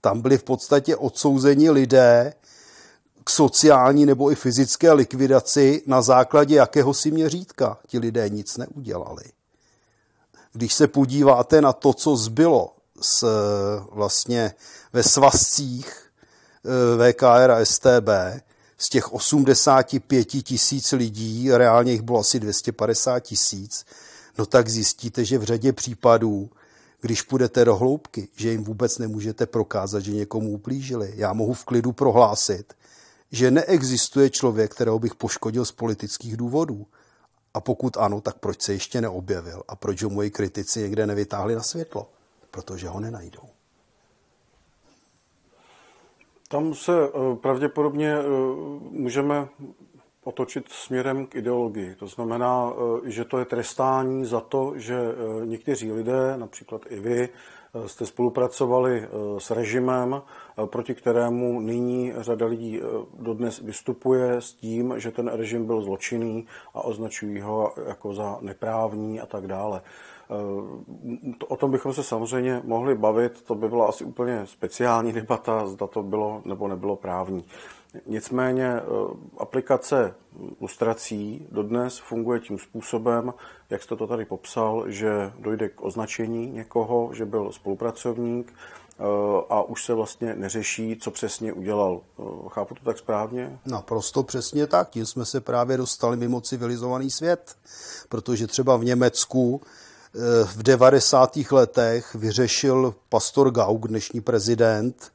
Tam byli v podstatě odsouzeni lidé, k sociální nebo i fyzické likvidaci na základě jakéhosi měřítka. Ti lidé nic neudělali. Když se podíváte na to, co zbylo s, vlastně ve svazcích eh, VKR a STB, z těch 85 tisíc lidí, reálně jich bylo asi 250 tisíc, no tak zjistíte, že v řadě případů, když půjdete do hloubky, že jim vůbec nemůžete prokázat, že někomu uplížili. Já mohu v klidu prohlásit, že neexistuje člověk, kterého bych poškodil z politických důvodů. A pokud ano, tak proč se ještě neobjevil a proč ho moji kritici někde nevytáhli na světlo? Protože ho nenajdou. Tam se eh, pravděpodobně eh, můžeme otočit směrem k ideologii. To znamená, eh, že to je trestání za to, že někteří lidé, například i vy, jste spolupracovali s režimem, Eh, proti kterému nyní řada lidí eh, dodnes vystupuje s tím, že ten režim byl zločinný a označují ho jako za neprávní a tak dále. Eh, o tom bychom se samozřejmě mohli bavit, to by byla asi úplně speciální debata, zda to bylo nebo nebylo právní. Nicméně aplikace lustrací dodnes funguje tím způsobem, jak jste to tady popsal, že dojde k označení někoho, že byl spolupracovník, Eh, a už se vlastně neřeší, co přesně udělal. Eh, chápu to tak správně? Naprosto přesně tak. Tím jsme se právě dostali mimo civilizovaný svět, protože třeba v Německu eh, v 90. letech vyřešil pastor Gauk, dnešní prezident,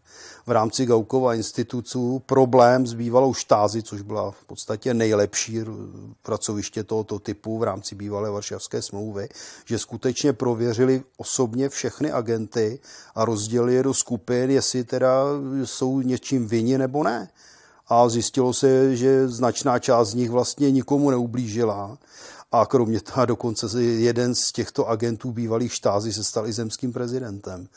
v rámci Gaukova institutu problém s bývalou štázi, což byla v podstatě nejlepší pracoviště tohoto typu v rámci bývalé Varšavské smlouvy, že skutečně prověřili osobně všechny agenty a rozdělili je do skupin, jestli teda jsou něčím vinni nebo ne. A zjistilo se, že značná část z nich vlastně nikomu neublížila. A kromě toho dokonce jeden z těchto agentů bývalých štázy se stal i zemským prezidentem.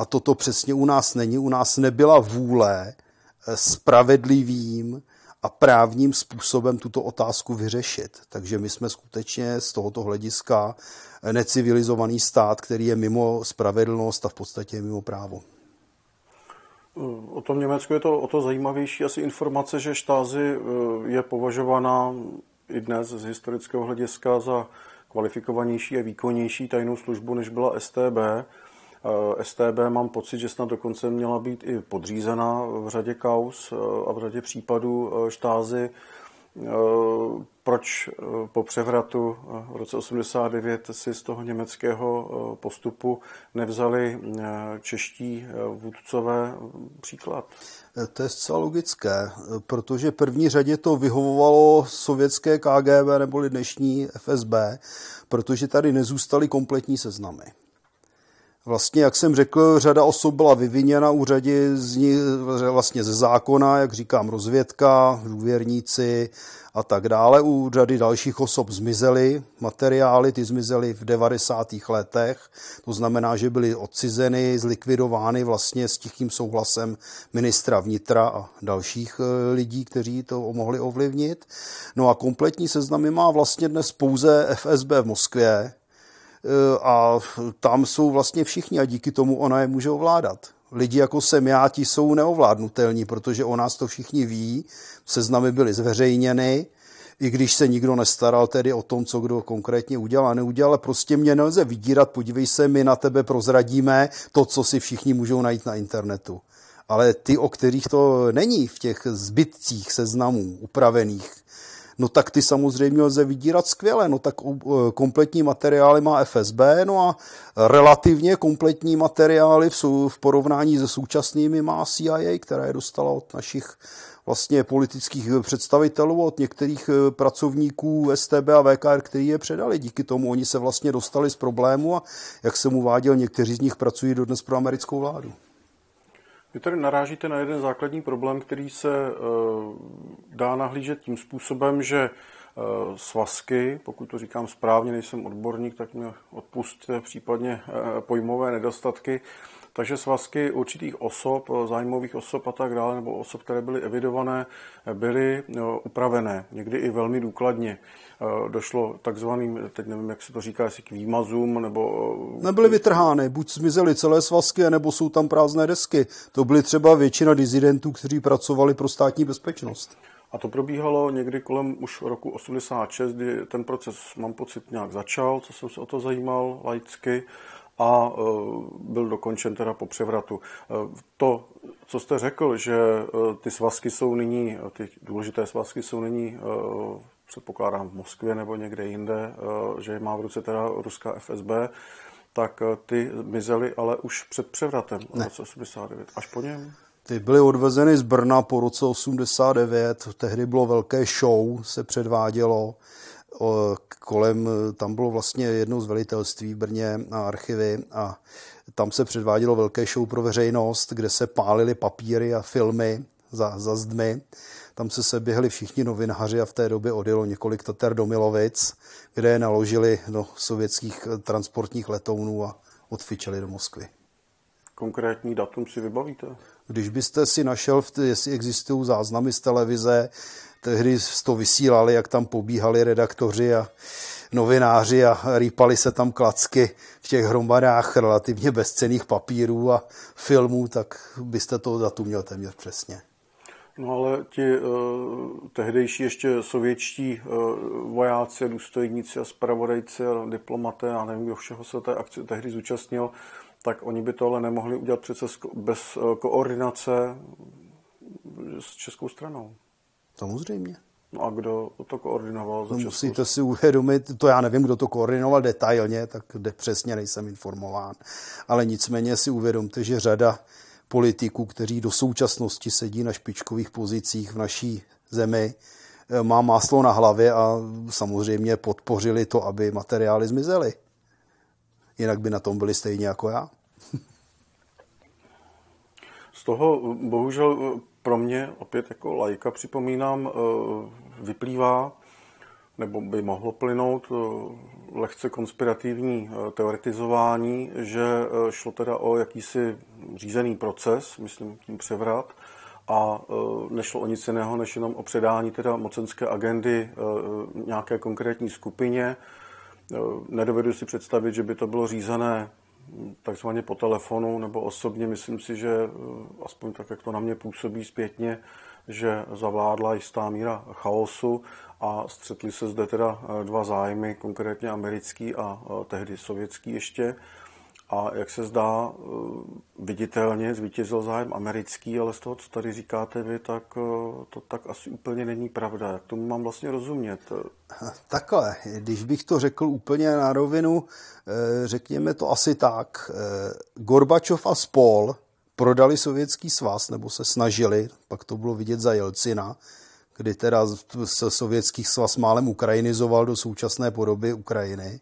A toto přesně u nás není. U nás nebyla vůle eh, spravedlivým a právním způsobem tuto otázku vyřešit. Takže my jsme skutečně z tohoto hlediska eh, necivilizovaný stát, který je mimo spravedlnost a v podstatě je mimo právo. Eh, o tom Německu je to o to zajímavější asi informace, že štázy je považovaná i dnes z historického hlediska za kvalifikovanější a výkonnější tajnou službu, než byla STB. Eh, STB mám pocit, že snad dokonce měla být i podřízená v řadě kaus eh, a v řadě případů eh, štázy. Proč po převratu v roce 89 si z toho německého postupu nevzali čeští vůdcové příklad? To je zcela logické, protože první řadě to vyhovovalo sovětské KGB neboli dnešní FSB, protože tady nezůstaly kompletní seznamy. Vlastně, jak jsem řekl, řada osob byla vyviněna u řadě z ní, vlastně ze zákona, jak říkám, rozvědka, důvěrníci a tak dále. U řady dalších osob zmizely materiály, ty zmizely v 90. letech, to znamená, že byly odcizeny, zlikvidovány vlastně s tichým souhlasem ministra vnitra a dalších e, lidí, kteří to mohli ovlivnit. No a kompletní seznamy má vlastně dnes pouze FSB v Moskvě, Eh, a tam jsou vlastně všichni a díky tomu ona je může ovládat. Lidi jako jsem já, ti jsou neovládnutelní, protože o nás to všichni ví, seznamy byly zveřejněny, i když se nikdo nestaral tedy o tom, co kdo konkrétně udělal a neudělal, prostě mě nelze vydírat, podívej se, my na tebe prozradíme to, co si všichni můžou najít na internetu. Ale ty, o kterých to není v těch zbytcích seznamů upravených, no tak ty samozřejmě lze vydírat skvěle, no tak eh, kompletní materiály má FSB, no a relativně kompletní materiály v, v porovnání se současnými má CIA, která je dostala od našich vlastně politických představitelů, od některých eh, pracovníků STB a VKR, který je předali. Díky tomu oni se vlastně dostali z problému a jak jsem uváděl, někteří z nich pracují dodnes pro americkou vládu. Vy tady narážíte na jeden základní problém, který se eh, dá nahlížet tím způsobem, že eh, svazky, pokud to říkám správně, nejsem odborník, tak mě odpustte případně eh, pojmové nedostatky, takže svazky určitých osob, eh, zájmových osob a tak dále, nebo osob, které byly evidované, eh, byly eh, upravené, někdy i velmi důkladně. Došlo takzvaným, teď nevím, jak se to říká, jestli k výmazům, nebo... Nebyly vytrhány, buď zmizely celé svazky, nebo jsou tam prázdné desky. To byly třeba většina dizidentů, kteří pracovali pro státní bezpečnost. A to probíhalo někdy kolem už roku 86, kdy ten proces, mám pocit, nějak začal, co jsem se o to zajímal laicky a e, byl dokončen teda po převratu. E, to, co jste řekl, že e, ty svazky jsou nyní, ty důležité svazky jsou nyní předpokládám v Moskvě nebo někde jinde, že má v ruce teda ruská FSB, tak ty mizely ale už před převratem v roce 89, až po něm. Ty byly odvezeny z Brna po roce 89, tehdy bylo velké show, se předvádělo kolem, tam bylo vlastně jedno z velitelství v Brně a archivy a tam se předvádělo velké show pro veřejnost, kde se pálily papíry a filmy za, za zdmi. Tam se seběhli všichni novináři a v té době odjelo několik Tater do Milovic, kde je naložili do sovětských eh, transportních letounů a odfičeli do Moskvy. Konkrétní datum si vybavíte? Když byste si našel, jestli existují záznamy z televize, tehdy to vysílali, jak tam pobíhali redaktoři a novináři a rýpali se tam klacky v těch hromadách relativně bezcených papírů a filmů, tak byste to za tu měl téměř přesně. No ale ti uh, tehdejší ještě sovětští uh, vojáci, důstojníci a zpravodajci a diplomaté a nevím, kdo všeho se té akce tehdy zúčastnil, tak oni by to ale nemohli udělat přece bez eh, koordinace s českou stranou. Samozřejmě. No a kdo to koordinoval? no musíte si uvědomit, to já nevím, kdo to koordinoval detailně, tak kde přesně nejsem informován. Ale nicméně si uvědomte, že řada politiků, kteří do současnosti sedí na špičkových pozicích v naší zemi, eh, má máslo na hlavě a samozřejmě podpořili to, aby materiály zmizely. Jinak by na tom byli stejně jako já. Z toho eh, bohužel eh, pro mě opět jako lajka připomínám, eh, vyplývá nebo by mohlo plynout eh, lehce konspirativní eh, teoretizování, že šlo teda o jakýsi řízený proces, myslím tím převrat, a nešlo o nic jiného, než jenom o předání teda mocenské agendy nějaké konkrétní skupině. Nedovedu si představit, že by to bylo řízené takzvaně po telefonu nebo osobně, myslím si, že eh, aspoň tak, jak to na mě působí zpětně, že zavládla jistá míra chaosu a střetly se zde teda eh, dva zájmy, konkrétně americký a eh, tehdy sovětský ještě. A jak se zdá, eh, viditelně zvítězil zájem americký, ale z toho, co tady říkáte vy, tak eh, to tak asi úplně není pravda. Jak tomu mám vlastně rozumět? Takhle, když bych to řekl úplně na rovinu, eh, řekněme to asi tak. Gorbačov a spol prodali sovětský svaz, nebo se snažili, pak to bylo vidět za Jelcina, kdy teda se sovětských svaz málem ukrajinizoval do současné podoby Ukrajiny.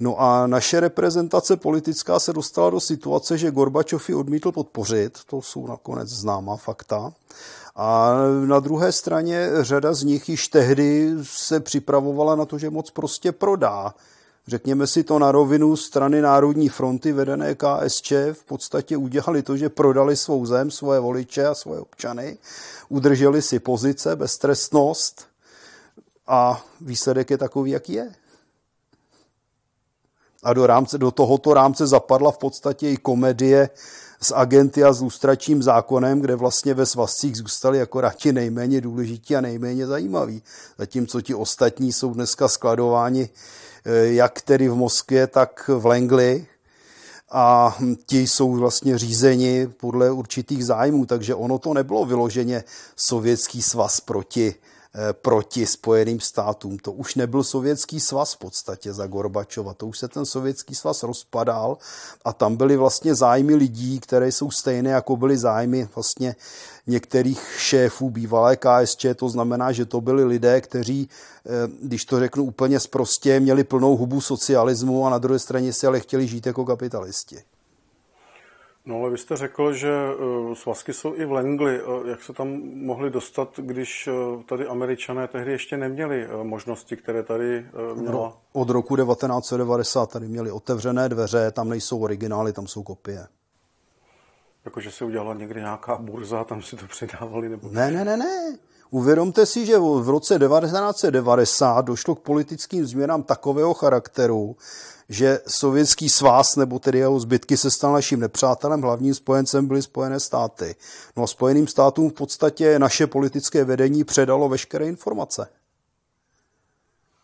No a naše reprezentace politická se dostala do situace, že Gorbačov ji odmítl podpořit, to jsou nakonec známá fakta. A na druhé straně řada z nich již tehdy se připravovala na to, že moc prostě prodá. Řekněme si to na rovinu, strany Národní fronty vedené KSČ v podstatě udělali to, že prodali svou zem, svoje voliče a svoje občany, udrželi si pozice, beztrestnost a výsledek je takový, jaký je a do, rámce, do tohoto rámce zapadla v podstatě i komedie s agenty a s lustračním zákonem, kde vlastně ve svazcích zůstali jako rati nejméně důležití a nejméně zajímaví. Zatímco ti ostatní jsou dneska skladováni eh, jak tedy v Moskvě, tak v Langley, a ti jsou vlastně řízeni podle určitých zájmů, takže ono to nebylo vyloženě sovětský svaz proti Eh, proti Spojeným státům. To už nebyl sovětský svaz v podstatě za Gorbačova, to už se ten sovětský svaz rozpadal a tam byly vlastně zájmy lidí, které jsou stejné, jako byly zájmy vlastně některých šéfů bývalé KSČ, to znamená, že to byli lidé, kteří, eh, když to řeknu úplně zprostě, měli plnou hubu socialismu a na druhé straně si ale chtěli žít jako kapitalisti. No ale vy jste řekl, že eh, svazky jsou i v Lengli. Eh, jak se tam mohli dostat, když eh, tady američané tehdy ještě neměli možnosti, které tady měla? Od roku 1990 tady měli otevřené dveře, tam nejsou originály, tam jsou kopie. Jakože se udělala někdy nějaká burza, tam si to předávali? Nebo... Ne, ne, ne, ne. Uvědomte si, že v roce 1990 došlo k politickým změnám takového charakteru, že sovětský svaz, nebo tedy jeho zbytky, se stal naším nepřátelem, hlavním spojencem byly Spojené státy. No a Spojeným státům v podstatě naše politické vedení předalo veškeré informace.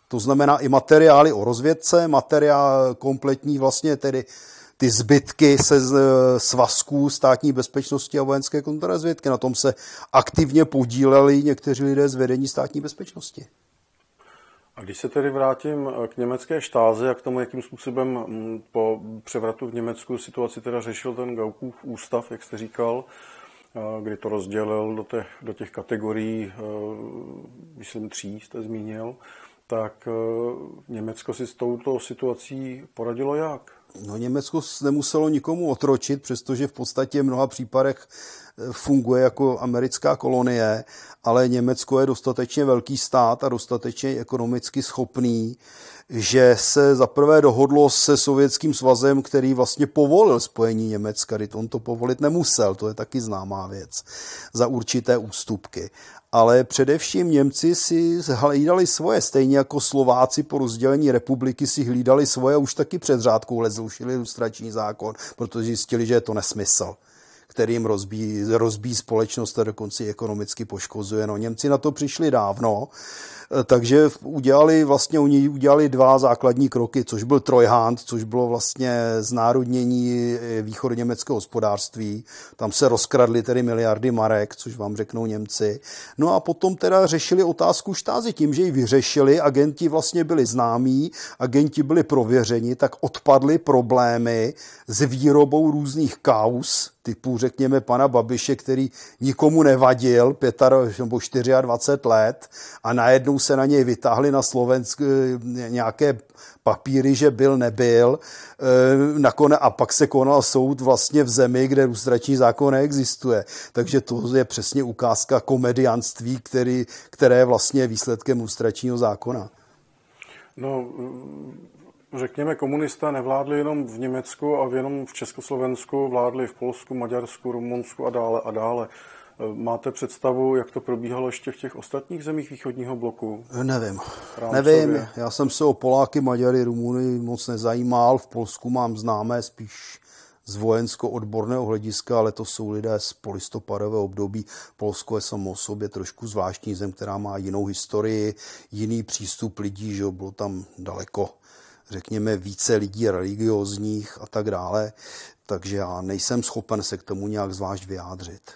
To znamená i materiály o rozvědce, materiál kompletní vlastně tedy ty zbytky se eh, svazků státní bezpečnosti a vojenské kontrarozvědky. Na tom se aktivně podíleli někteří lidé z vedení státní bezpečnosti. A když se tedy vrátím eh, k německé štáze a k tomu, jakým způsobem mm, po převratu v Německu situaci teda řešil ten Gaukův ústav, jak jste říkal, eh, kdy to rozdělil do těch, do těch kategorií, myslím tří jste zmínil, tak Německo si s touto situací poradilo jak? No Německo nemuselo nikomu otročit, přestože v podstatě v mnoha případech eh, funguje jako americká kolonie, ale Německo je dostatečně velký stát a dostatečně ekonomicky schopný že se zaprvé dohodlo se sovětským svazem, který vlastně povolil spojení Německa, kdy on to povolit nemusel, to je taky známá věc, za určité ústupky. Ale především Němci si hlídali svoje, stejně jako Slováci po rozdělení republiky si hlídali svoje už taky před řádkou ale zrušili lustrační zákon, protože zjistili, že je to nesmysl kterým rozbí rozbí společnost a dokonce ekonomicky poškozuje. No, Němci na to přišli dávno, eh, takže udělali vlastně oni udělali dva základní kroky, což byl Trojhand, což bylo vlastně znárodnění eh, německého hospodářství. Tam se rozkradly tedy miliardy marek, což vám řeknou Němci. No a potom teda řešili otázku štázy tím, že ji vyřešili, agenti vlastně byli známí, agenti byli prověřeni, tak odpadly problémy s výrobou různých kaus, typu, řekněme, pana Babiše, který nikomu nevadil 25 nebo 24 let a najednou se na něj vytáhli na Slovensk eh, nějaké papíry, že byl, nebyl. Eh, nakone, a pak se konal soud vlastně v zemi, kde lustrační zákon neexistuje. Takže to je přesně ukázka komedianství, který, které je vlastně výsledkem lustračního zákona. No, řekněme, komunisté nevládli jenom v Německu a jenom v Československu, vládli v Polsku, Maďarsku, Rumunsku a dále a dále. Eh, máte představu, jak to probíhalo ještě v těch ostatních zemích východního bloku? Eh, nevím. Rámcově. Nevím. Já jsem se o Poláky, Maďary, Rumuny moc nezajímal. V Polsku mám známé spíš z vojensko-odborného hlediska, ale to jsou lidé z polistopadové období. Polsko je samo o sobě trošku zvláštní zem, která má jinou historii, jiný přístup lidí, že bylo tam daleko řekněme, více lidí religiózních a tak dále, takže já nejsem schopen se k tomu nějak zvlášť vyjádřit.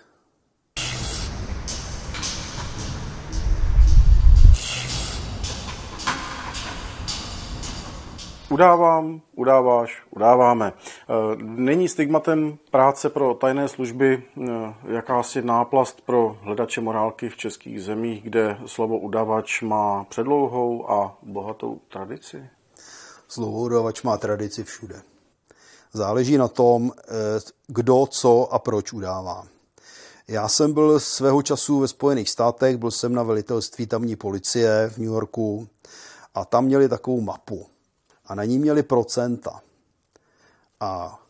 Udávám, udáváš, udáváme. Eh, není stigmatem práce pro tajné služby eh, jakási náplast pro hledače morálky v českých zemích, kde slovo udavač má předlouhou a bohatou tradici? Slovoudavač má tradici všude. Záleží na tom, eh, kdo, co a proč udává. Já jsem byl svého času ve Spojených státech, byl jsem na velitelství tamní policie v New Yorku a tam měli takovou mapu a na ní měli procenta. A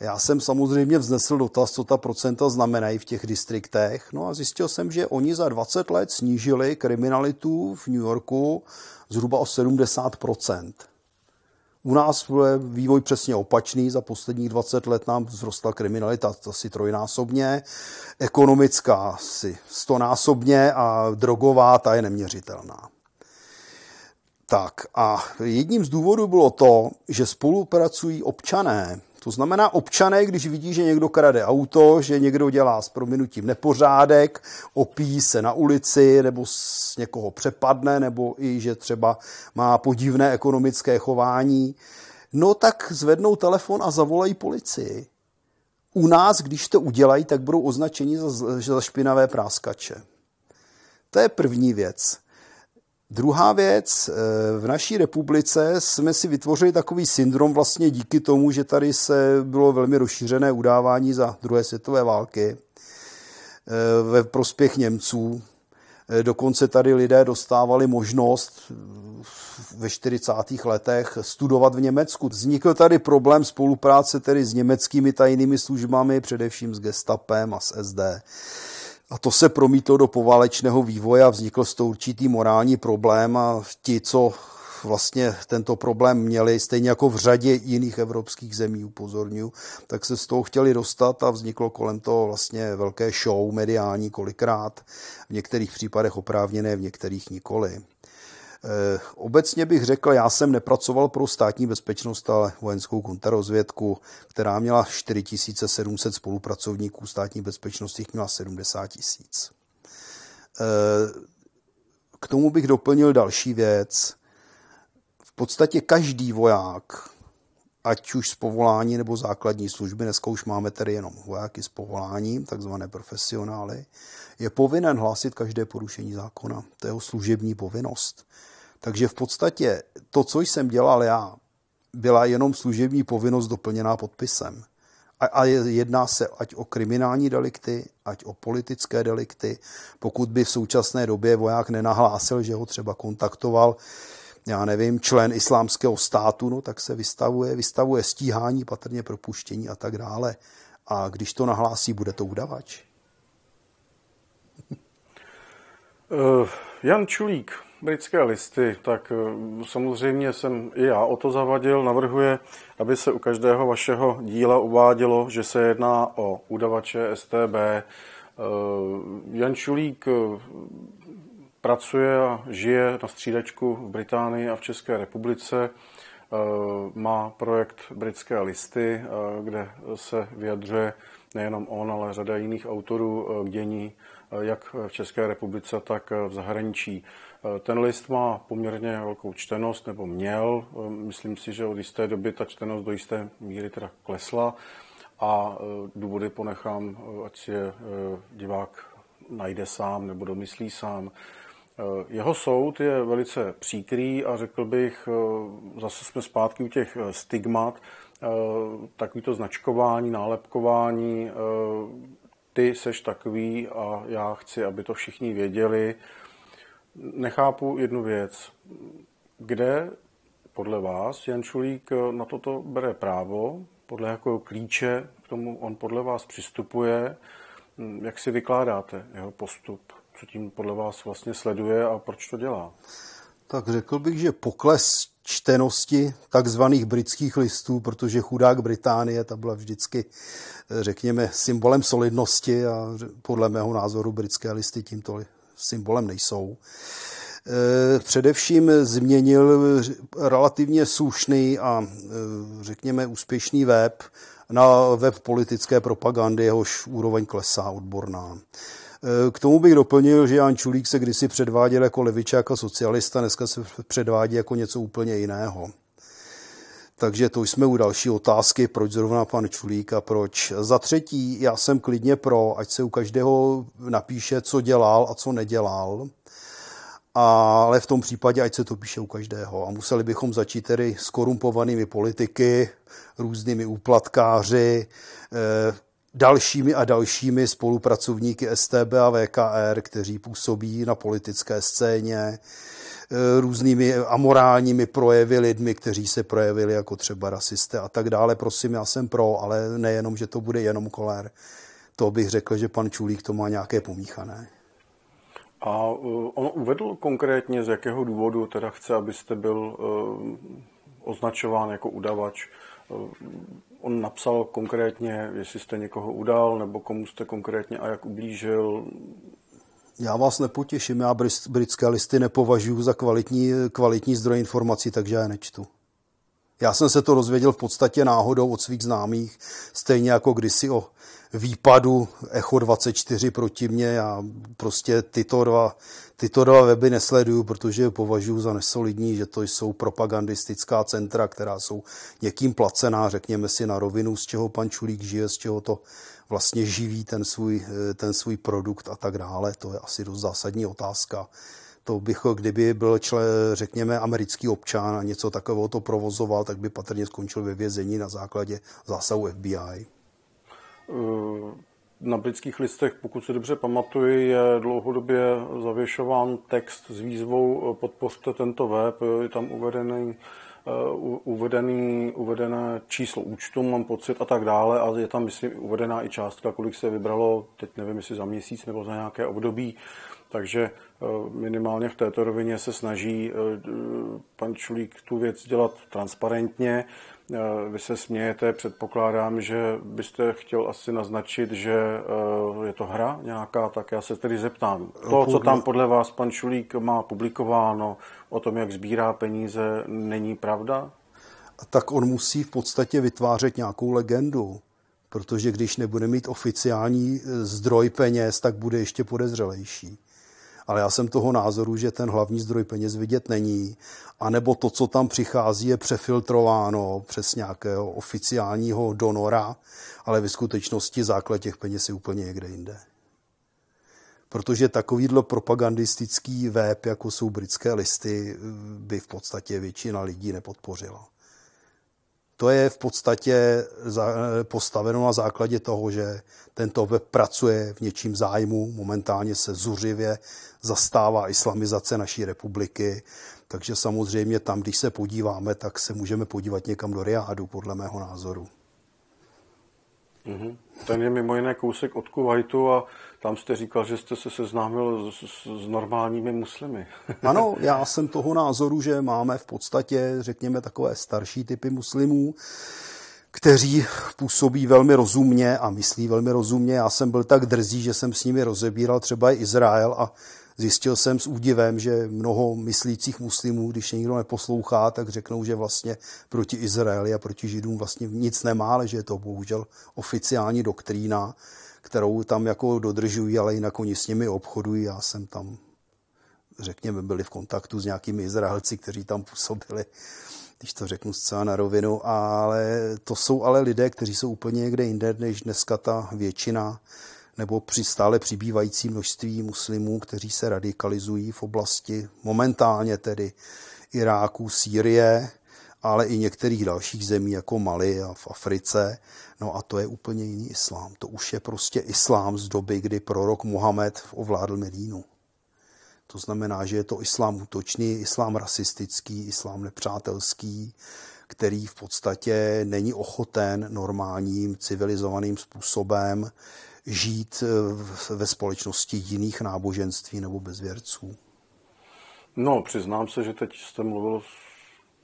já jsem samozřejmě vznesl dotaz, co ta procenta znamenají v těch distriktech. No a zjistil jsem, že oni za 20 let snížili kriminalitu v New Yorku zhruba o 70 u nás je vývoj přesně opačný. Za posledních 20 let nám vzrostla kriminalita asi trojnásobně, ekonomická asi stonásobně a drogová ta je neměřitelná. Tak a jedním z důvodů bylo to, že spolupracují občané, to znamená, občané, když vidí, že někdo krade auto, že někdo dělá s prominutím nepořádek, opíjí se na ulici nebo s někoho přepadne, nebo i že třeba má podivné ekonomické chování, no tak zvednou telefon a zavolají policii. U nás, když to udělají, tak budou označeni za, za špinavé práskače. To je první věc. Druhá věc, eh, v naší republice jsme si vytvořili takový syndrom vlastně díky tomu, že tady se bylo velmi rozšířené udávání za druhé světové války eh, ve prospěch Němců. Eh, dokonce tady lidé dostávali možnost ve 40. letech studovat v Německu. Vznikl tady problém spolupráce tedy s německými tajnými službami, především s gestapem a s SD. A to se promítlo do poválečného vývoje a vznikl z toho určitý morální problém a ti, co vlastně tento problém měli, stejně jako v řadě jiných evropských zemí, upozorňuji, tak se z toho chtěli dostat a vzniklo kolem toho vlastně velké show mediální kolikrát, v některých případech oprávněné, v některých nikoli. Eh, obecně bych řekl, já jsem nepracoval pro státní bezpečnost, ale vojenskou kontrarozvědku, která měla 4700 spolupracovníků státní bezpečnosti, jich měla 70 tisíc. Eh, k tomu bych doplnil další věc. V podstatě každý voják, ať už z povolání nebo základní služby, dneska už máme tedy jenom vojáky s povoláním, takzvané profesionály, je povinen hlásit každé porušení zákona. To je jeho služební povinnost. Takže v podstatě to, co jsem dělal já, byla jenom služební povinnost doplněná podpisem. A, a jedná se ať o kriminální delikty, ať o politické delikty. Pokud by v současné době voják nenahlásil, že ho třeba kontaktoval, já nevím, člen islámského státu, no, tak se vystavuje, vystavuje stíhání, patrně propuštění a tak dále. A když to nahlásí, bude to udavač. Uh, Jan Čulík, britské listy, tak eh, samozřejmě jsem i já o to zavadil. Navrhuje, aby se u každého vašeho díla uvádělo, že se jedná o udavače STB. Eh, Jan Čulík eh, pracuje a žije na střídačku v Británii a v České republice. Má projekt Britské listy, kde se vyjadřuje nejenom on, ale řada jiných autorů k dění jak v České republice, tak v zahraničí. Eh, ten list má poměrně velkou čtenost, nebo měl. Eh, myslím si, že od jisté doby ta čtenost do jisté míry teda klesla a eh, důvody ponechám, ať si je divák najde sám nebo domyslí sám. Jeho soud je velice příkrý a řekl bych, zase jsme zpátky u těch stigmat, takový to značkování, nálepkování, ty seš takový a já chci, aby to všichni věděli, Nechápu jednu věc. Kde podle vás Jan Čulík eh, na toto bere právo, podle jakého klíče k tomu on podle vás přistupuje, hm, jak si vykládáte jeho postup, co tím podle vás vlastně sleduje a proč to dělá? Tak řekl bych, že pokles čtenosti takzvaných britských listů, protože chudák Británie, ta byla vždycky, eh, řekněme, symbolem solidnosti a podle mého názoru britské listy tímto symbolem nejsou. Eh, především změnil relativně slušný a eh, řekněme úspěšný web na web politické propagandy, jehož úroveň klesá odborná. Eh, k tomu bych doplnil, že Jan Čulík se kdysi předváděl jako levičák a socialista, dneska se předvádí jako něco úplně jiného. Takže to jsme u další otázky, proč zrovna pan Čulík a proč. Za třetí, já jsem klidně pro, ať se u každého napíše, co dělal a co nedělal. Ale v tom případě, ať se to píše u každého. A museli bychom začít tedy s korumpovanými politiky, různými úplatkáři, eh, dalšími a dalšími spolupracovníky STB a VKR, kteří působí na politické scéně, Eh, různými amorálními projevy lidmi, kteří se projevili jako třeba rasisté a tak dále. Prosím, já jsem pro, ale nejenom, že to bude jenom kolér. To bych řekl, že pan Čulík to má nějaké pomíchané. A eh, on uvedl konkrétně, z jakého důvodu teda chce, abyste byl eh, označován jako udavač. On napsal konkrétně, jestli jste někoho udal, nebo komu jste konkrétně a jak ublížil, já vás nepotěším, já britské listy nepovažuji za kvalitní, kvalitní zdroj informací, takže já je nečtu. Já jsem se to rozvěděl v podstatě náhodou od svých známých, stejně jako kdysi o výpadu Echo 24 proti mě. Já prostě tyto dva, tyto dva weby nesleduju, protože je považuji za nesolidní, že to jsou propagandistická centra, která jsou někým placená, řekněme si na rovinu, z čeho pan Čulík žije, z čeho to vlastně živí ten svůj, eh, ten svůj produkt a tak dále. To je asi dost zásadní otázka. To bych, kdyby byl, čle, řekněme, americký občan a něco takového to provozoval, tak by patrně skončil ve vězení na základě zásahu FBI. Eh, na britských listech, pokud se dobře pamatuji, je dlouhodobě zavěšován text s výzvou eh, podpořte tento web. Je tam uvedený Eh, uvedený, uvedené číslo účtu, mám pocit a tak dále a je tam, myslím, uvedená i částka, kolik se vybralo, teď nevím, jestli za měsíc nebo za nějaké období, takže eh, minimálně v této rovině se snaží eh, pan Čulík tu věc dělat transparentně Eh, vy se smějete, předpokládám, že byste chtěl asi naznačit, že eh, je to hra nějaká, tak já se tedy zeptám. To, co tam podle vás pan Šulík má publikováno o tom, jak sbírá peníze, není pravda? Tak on musí v podstatě vytvářet nějakou legendu, protože když nebude mít oficiální eh, zdroj peněz, tak bude ještě podezřelejší ale já jsem toho názoru, že ten hlavní zdroj peněz vidět není, anebo to, co tam přichází, je přefiltrováno přes nějakého oficiálního donora, ale ve skutečnosti základ těch peněz je úplně někde jinde. Protože takovýhle propagandistický web, jako jsou britské listy, by v podstatě většina lidí nepodpořila to je v podstatě postaveno na základě toho, že tento web pracuje v něčím zájmu, momentálně se zuřivě zastává islamizace naší republiky, takže samozřejmě tam, když se podíváme, tak se můžeme podívat někam do Riádu, podle mého názoru. Mm-hmm. Ten je mimo jiné kousek od Kuwaitu a tam jste říkal, že jste se seznámil s, s, s normálními muslimy. ano, já jsem toho názoru, že máme v podstatě, řekněme, takové starší typy muslimů, kteří působí velmi rozumně a myslí velmi rozumně. Já jsem byl tak drzý, že jsem s nimi rozebíral třeba i Izrael a Zjistil jsem s údivem, že mnoho myslících muslimů, když někdo neposlouchá, tak řeknou, že vlastně proti Izraeli a proti Židům vlastně nic nemá, ale že je to bohužel oficiální doktrína kterou tam jako dodržují, ale jinak oni s nimi obchodují. Já jsem tam, řekněme, byli v kontaktu s nějakými Izraelci, kteří tam působili, když to řeknu zcela na rovinu, ale to jsou ale lidé, kteří jsou úplně někde jinde, než dneska ta většina nebo při stále přibývající množství muslimů, kteří se radikalizují v oblasti momentálně tedy Iráku, Sýrie, ale i některých dalších zemí, jako Mali a v Africe. No a to je úplně jiný islám. To už je prostě islám z doby, kdy prorok Mohamed ovládl Medínu. To znamená, že je to islám útočný, islám rasistický, islám nepřátelský, který v podstatě není ochoten normálním civilizovaným způsobem žít eh, ve společnosti jiných náboženství nebo bezvěrců. No, přiznám se, že teď jste mluvil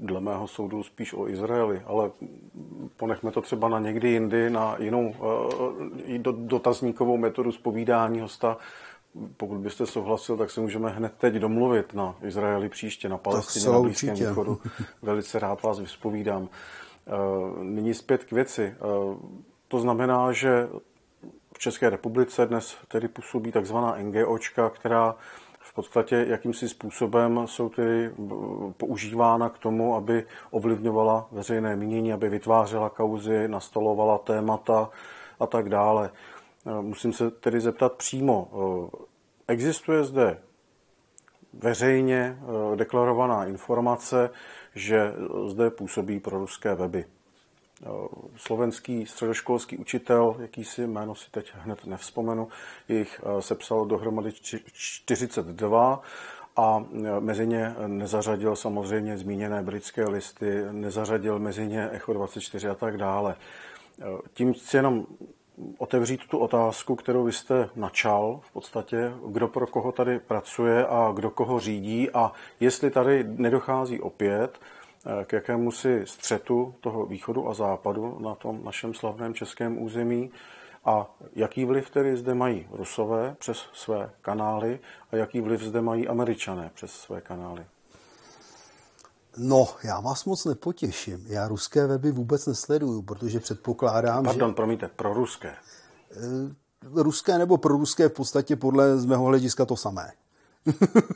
dle mého soudu spíš o Izraeli, ale ponechme to třeba na někdy jindy, na jinou eh, eh, dotazníkovou metodu zpovídání hosta. Pokud byste souhlasil, tak se můžeme hned teď domluvit na Izraeli příště, na Palestině, na Blízkém východu. Velice rád vás vyspovídám. Eh, nyní zpět k věci. To znamená, že v České republice dnes tedy působí takzvaná NGOčka, která v podstatě jakýmsi způsobem jsou tedy eh, používána k tomu, aby ovlivňovala veřejné mínění, aby vytvářela kauzy, nastolovala témata a tak dále. Eh, musím se tedy zeptat přímo, eh, existuje zde veřejně deklarovaná informace, že zde působí pro ruské weby. No, slovenský středoškolský učitel, jakýsi jméno si teď hned nevzpomenu, jich eh, sepsal dohromady 42 a eh, mezi ně nezařadil samozřejmě zmíněné britské listy, nezařadil mezi ně Echo 24 a tak dále. Eh, tím chci jenom otevřít tu otázku, kterou vy jste načal v podstatě, kdo pro koho tady pracuje a kdo koho řídí a jestli tady nedochází opět Eh, k jakému si střetu toho východu a západu na tom našem slavném českém území a jaký vliv tedy zde mají Rusové přes své kanály a jaký vliv zde mají Američané přes své kanály. No, já vás moc nepotěším. Já ruské weby vůbec nesleduju, protože předpokládám, Pardon, že... promiňte, pro ruské. Eh, ruské nebo pro ruské v podstatě podle z mého hlediska to samé.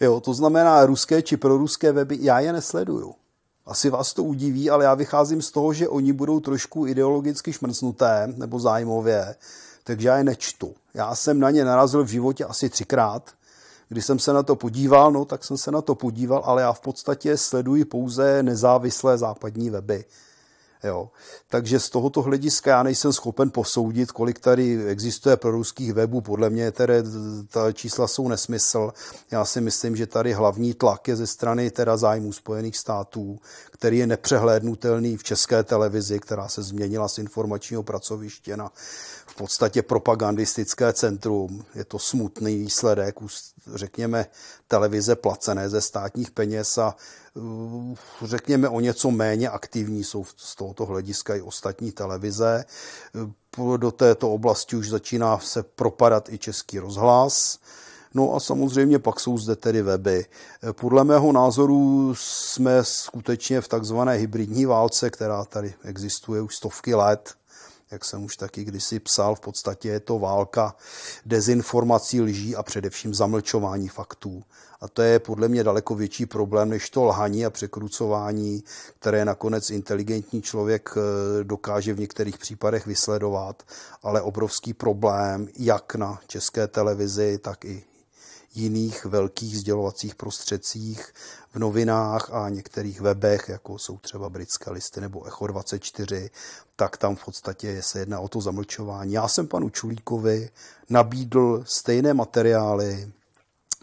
jo, to znamená ruské či proruské weby, já je nesleduju. Asi vás to udiví, ale já vycházím z toho, že oni budou trošku ideologicky šmrcnuté nebo zájmově, takže já je nečtu. Já jsem na ně narazil v životě asi třikrát. Když jsem se na to podíval, no tak jsem se na to podíval, ale já v podstatě sleduji pouze nezávislé západní weby. Jo. Takže z tohoto hlediska já nejsem schopen posoudit, kolik tady existuje pro ruských webů. Podle mě tedy ta čísla jsou nesmysl. Já si myslím, že tady hlavní tlak je ze strany teda zájmů Spojených států, který je nepřehlédnutelný v české televizi, která se změnila z informačního pracoviště na v podstatě propagandistické centrum. Je to smutný výsledek, řekněme, televize placené ze státních peněz a uh, řekněme o něco méně aktivní jsou z tohoto hlediska i ostatní televize. Do této oblasti už začíná se propadat i český rozhlas. No a samozřejmě pak jsou zde tedy weby. Podle mého názoru jsme skutečně v takzvané hybridní válce, která tady existuje už stovky let jak jsem už taky kdysi psal, v podstatě je to válka dezinformací, lží a především zamlčování faktů. A to je podle mě daleko větší problém než to lhaní a překrucování, které nakonec inteligentní člověk eh, dokáže v některých případech vysledovat, ale obrovský problém jak na české televizi, tak i jiných velkých sdělovacích prostředcích, v novinách a některých webech, jako jsou třeba britské listy nebo Echo 24, tak tam v podstatě se jedná o to zamlčování. Já jsem panu Čulíkovi nabídl stejné materiály,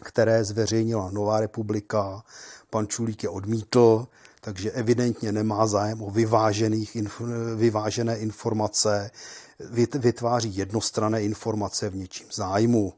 které zveřejnila Nová republika. Pan Čulík je odmítl, takže evidentně nemá zájem o vyvážených, vyvážené informace, vytváří jednostrané informace v něčím zájmu.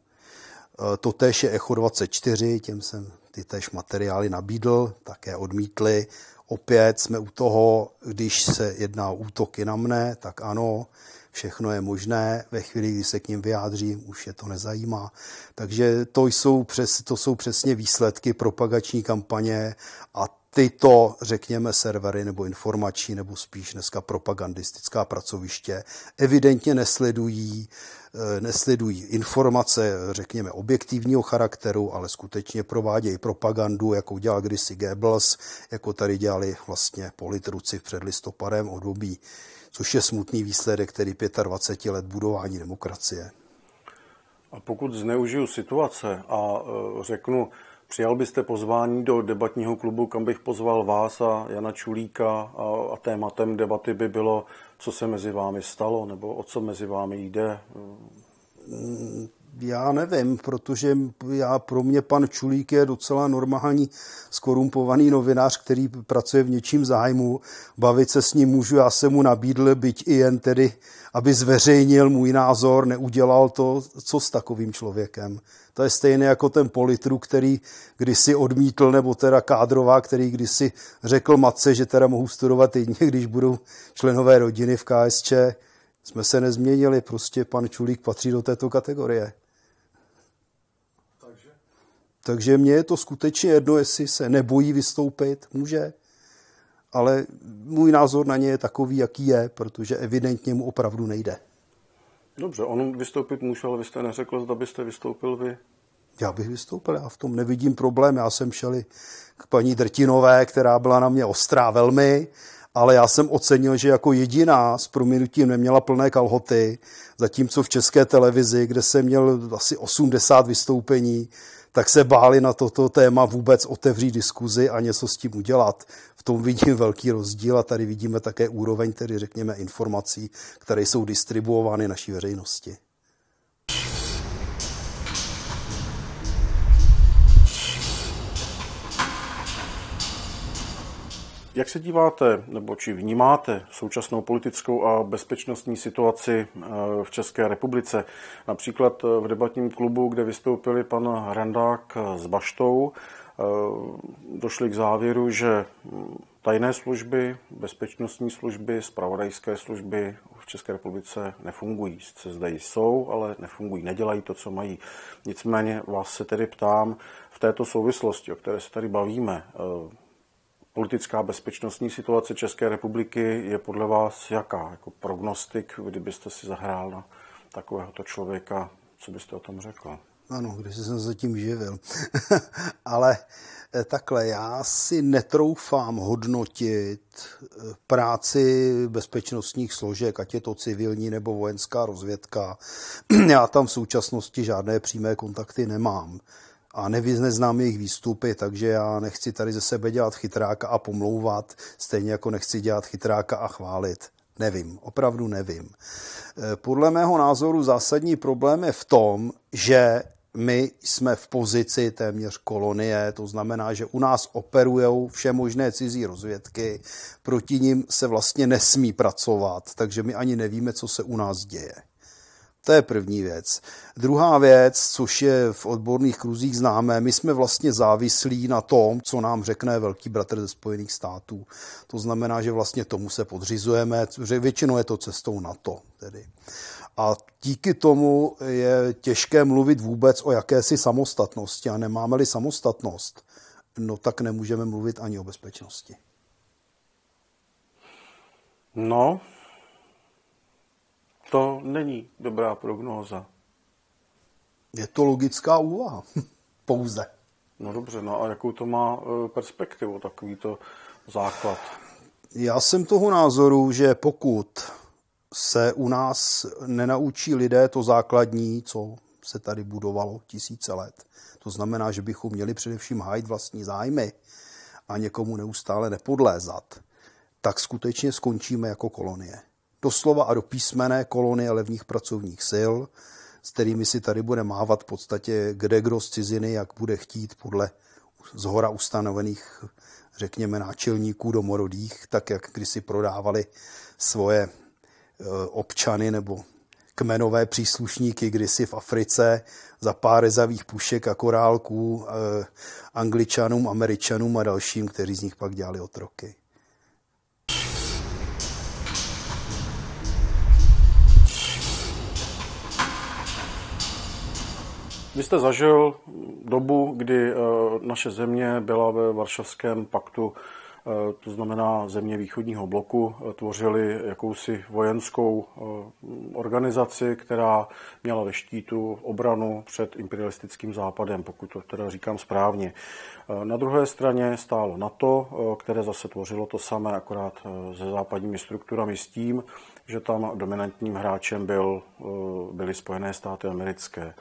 Eh, to tež je Echo 24, těm jsem ty tež materiály nabídl, také odmítli. Opět jsme u toho, když se jedná o útoky na mne, tak ano, všechno je možné. Ve chvíli, kdy se k ním vyjádřím, už je to nezajímá. Takže to jsou, přes, to jsou přesně výsledky propagační kampaně a tyto, řekněme, servery nebo informační nebo spíš dneska propagandistická pracoviště evidentně nesledují, eh, nesledují informace, řekněme, objektivního charakteru, ale skutečně provádějí propagandu, jako dělal kdysi Goebbels, jako tady dělali vlastně politruci v listopadem období, což je smutný výsledek který 25 let budování demokracie. A pokud zneužiju situace a eh, řeknu, Přijal byste pozvání do debatního klubu, kam bych pozval vás a Jana Čulíka a, a tématem debaty by bylo, co se mezi vámi stalo nebo o co mezi vámi jde? Mm, já nevím, protože já, pro mě pan Čulík je docela normální skorumpovaný novinář, který pracuje v něčím zájmu. Bavit se s ním můžu, já jsem mu nabídl, byť i jen tedy, aby zveřejnil můj názor, neudělal to, co s takovým člověkem. To je stejné jako ten politru, který kdysi odmítl, nebo teda kádrová, který kdysi řekl matce, že teda mohu studovat jedině, když budou členové rodiny v KSČ. Jsme se nezměnili, prostě pan Čulík patří do této kategorie. Takže, Takže mně je to skutečně jedno, jestli se nebojí vystoupit, může. Ale můj názor na ně je takový, jaký je, protože evidentně mu opravdu nejde. Dobře, on vystoupit může, ale vy jste neřekl, zda byste vystoupil vy. Já bych vystoupil, já v tom nevidím problém. Já jsem šel k paní Drtinové, která byla na mě ostrá velmi, ale já jsem ocenil, že jako jediná s proměnutím neměla plné kalhoty, zatímco v české televizi, kde jsem měl asi 80 vystoupení, tak se báli na toto téma vůbec otevřít diskuzi a něco s tím udělat tom vidím velký rozdíl a tady vidíme také úroveň, tedy řekněme, informací, které jsou distribuovány naší veřejnosti. Jak se díváte nebo či vnímáte současnou politickou a bezpečnostní situaci eh, v České republice? Například eh, v debatním klubu, kde vystoupili pan Randák eh, s Baštou, Eh, došli k závěru, že tajné služby, bezpečnostní služby, spravodajské služby v České republice nefungují. Sice zde jsou, ale nefungují, nedělají to, co mají. Nicméně vás se tedy ptám v této souvislosti, o které se tady bavíme, eh, politická bezpečnostní situace České republiky je podle vás jaká? Jako prognostik, kdybyste si zahrál na takovéhoto člověka, co byste o tom řekl? Ano, když jsem se tím živil. Ale eh, takhle, já si netroufám hodnotit eh, práci bezpečnostních složek, ať je to civilní nebo vojenská rozvědka. Já tam v současnosti žádné přímé kontakty nemám a neznám jejich výstupy, takže já nechci tady ze sebe dělat chytráka a pomlouvat, stejně jako nechci dělat chytráka a chválit. Nevím, opravdu nevím. Eh, podle mého názoru zásadní problém je v tom, že my jsme v pozici téměř kolonie, to znamená, že u nás operují vše možné cizí rozvědky, proti nim se vlastně nesmí pracovat, takže my ani nevíme, co se u nás děje. To je první věc. Druhá věc, což je v odborných kruzích známé, my jsme vlastně závislí na tom, co nám řekne velký bratr ze Spojených států. To znamená, že vlastně tomu se podřizujeme, že většinou je to cestou na to. Tedy. A díky tomu je těžké mluvit vůbec o jakési samostatnosti. A nemáme-li samostatnost, no tak nemůžeme mluvit ani o bezpečnosti. No, to není dobrá prognóza. Je to logická úvaha. Pouze. No dobře, no a jakou to má e, perspektivu, takovýto základ? Já jsem toho názoru, že pokud se u nás nenaučí lidé to základní, co se tady budovalo tisíce let. To znamená, že bychom měli především hájit vlastní zájmy a někomu neustále nepodlézat, tak skutečně skončíme jako kolonie. Doslova a do písmené kolonie levních pracovních sil, s kterými si tady bude mávat v podstatě kde kdo z ciziny, jak bude chtít podle zhora ustanovených, řekněme, náčelníků domorodých, tak jak kdysi prodávali svoje Eh, občany nebo kmenové příslušníky kdysi v Africe za pár rezavých pušek a korálků eh, angličanům, američanům a dalším, kteří z nich pak dělali otroky. Vy jste zažil dobu, kdy eh, naše země byla ve Varšavském paktu Eh, to znamená země východního bloku, eh, tvořily jakousi vojenskou eh, organizaci, která měla ve štítu obranu před imperialistickým západem, pokud to teda říkám správně. Na druhé straně stálo NATO, které zase tvořilo to samé, akorát se západními strukturami s tím, že tam dominantním hráčem byl, byly Spojené státy americké.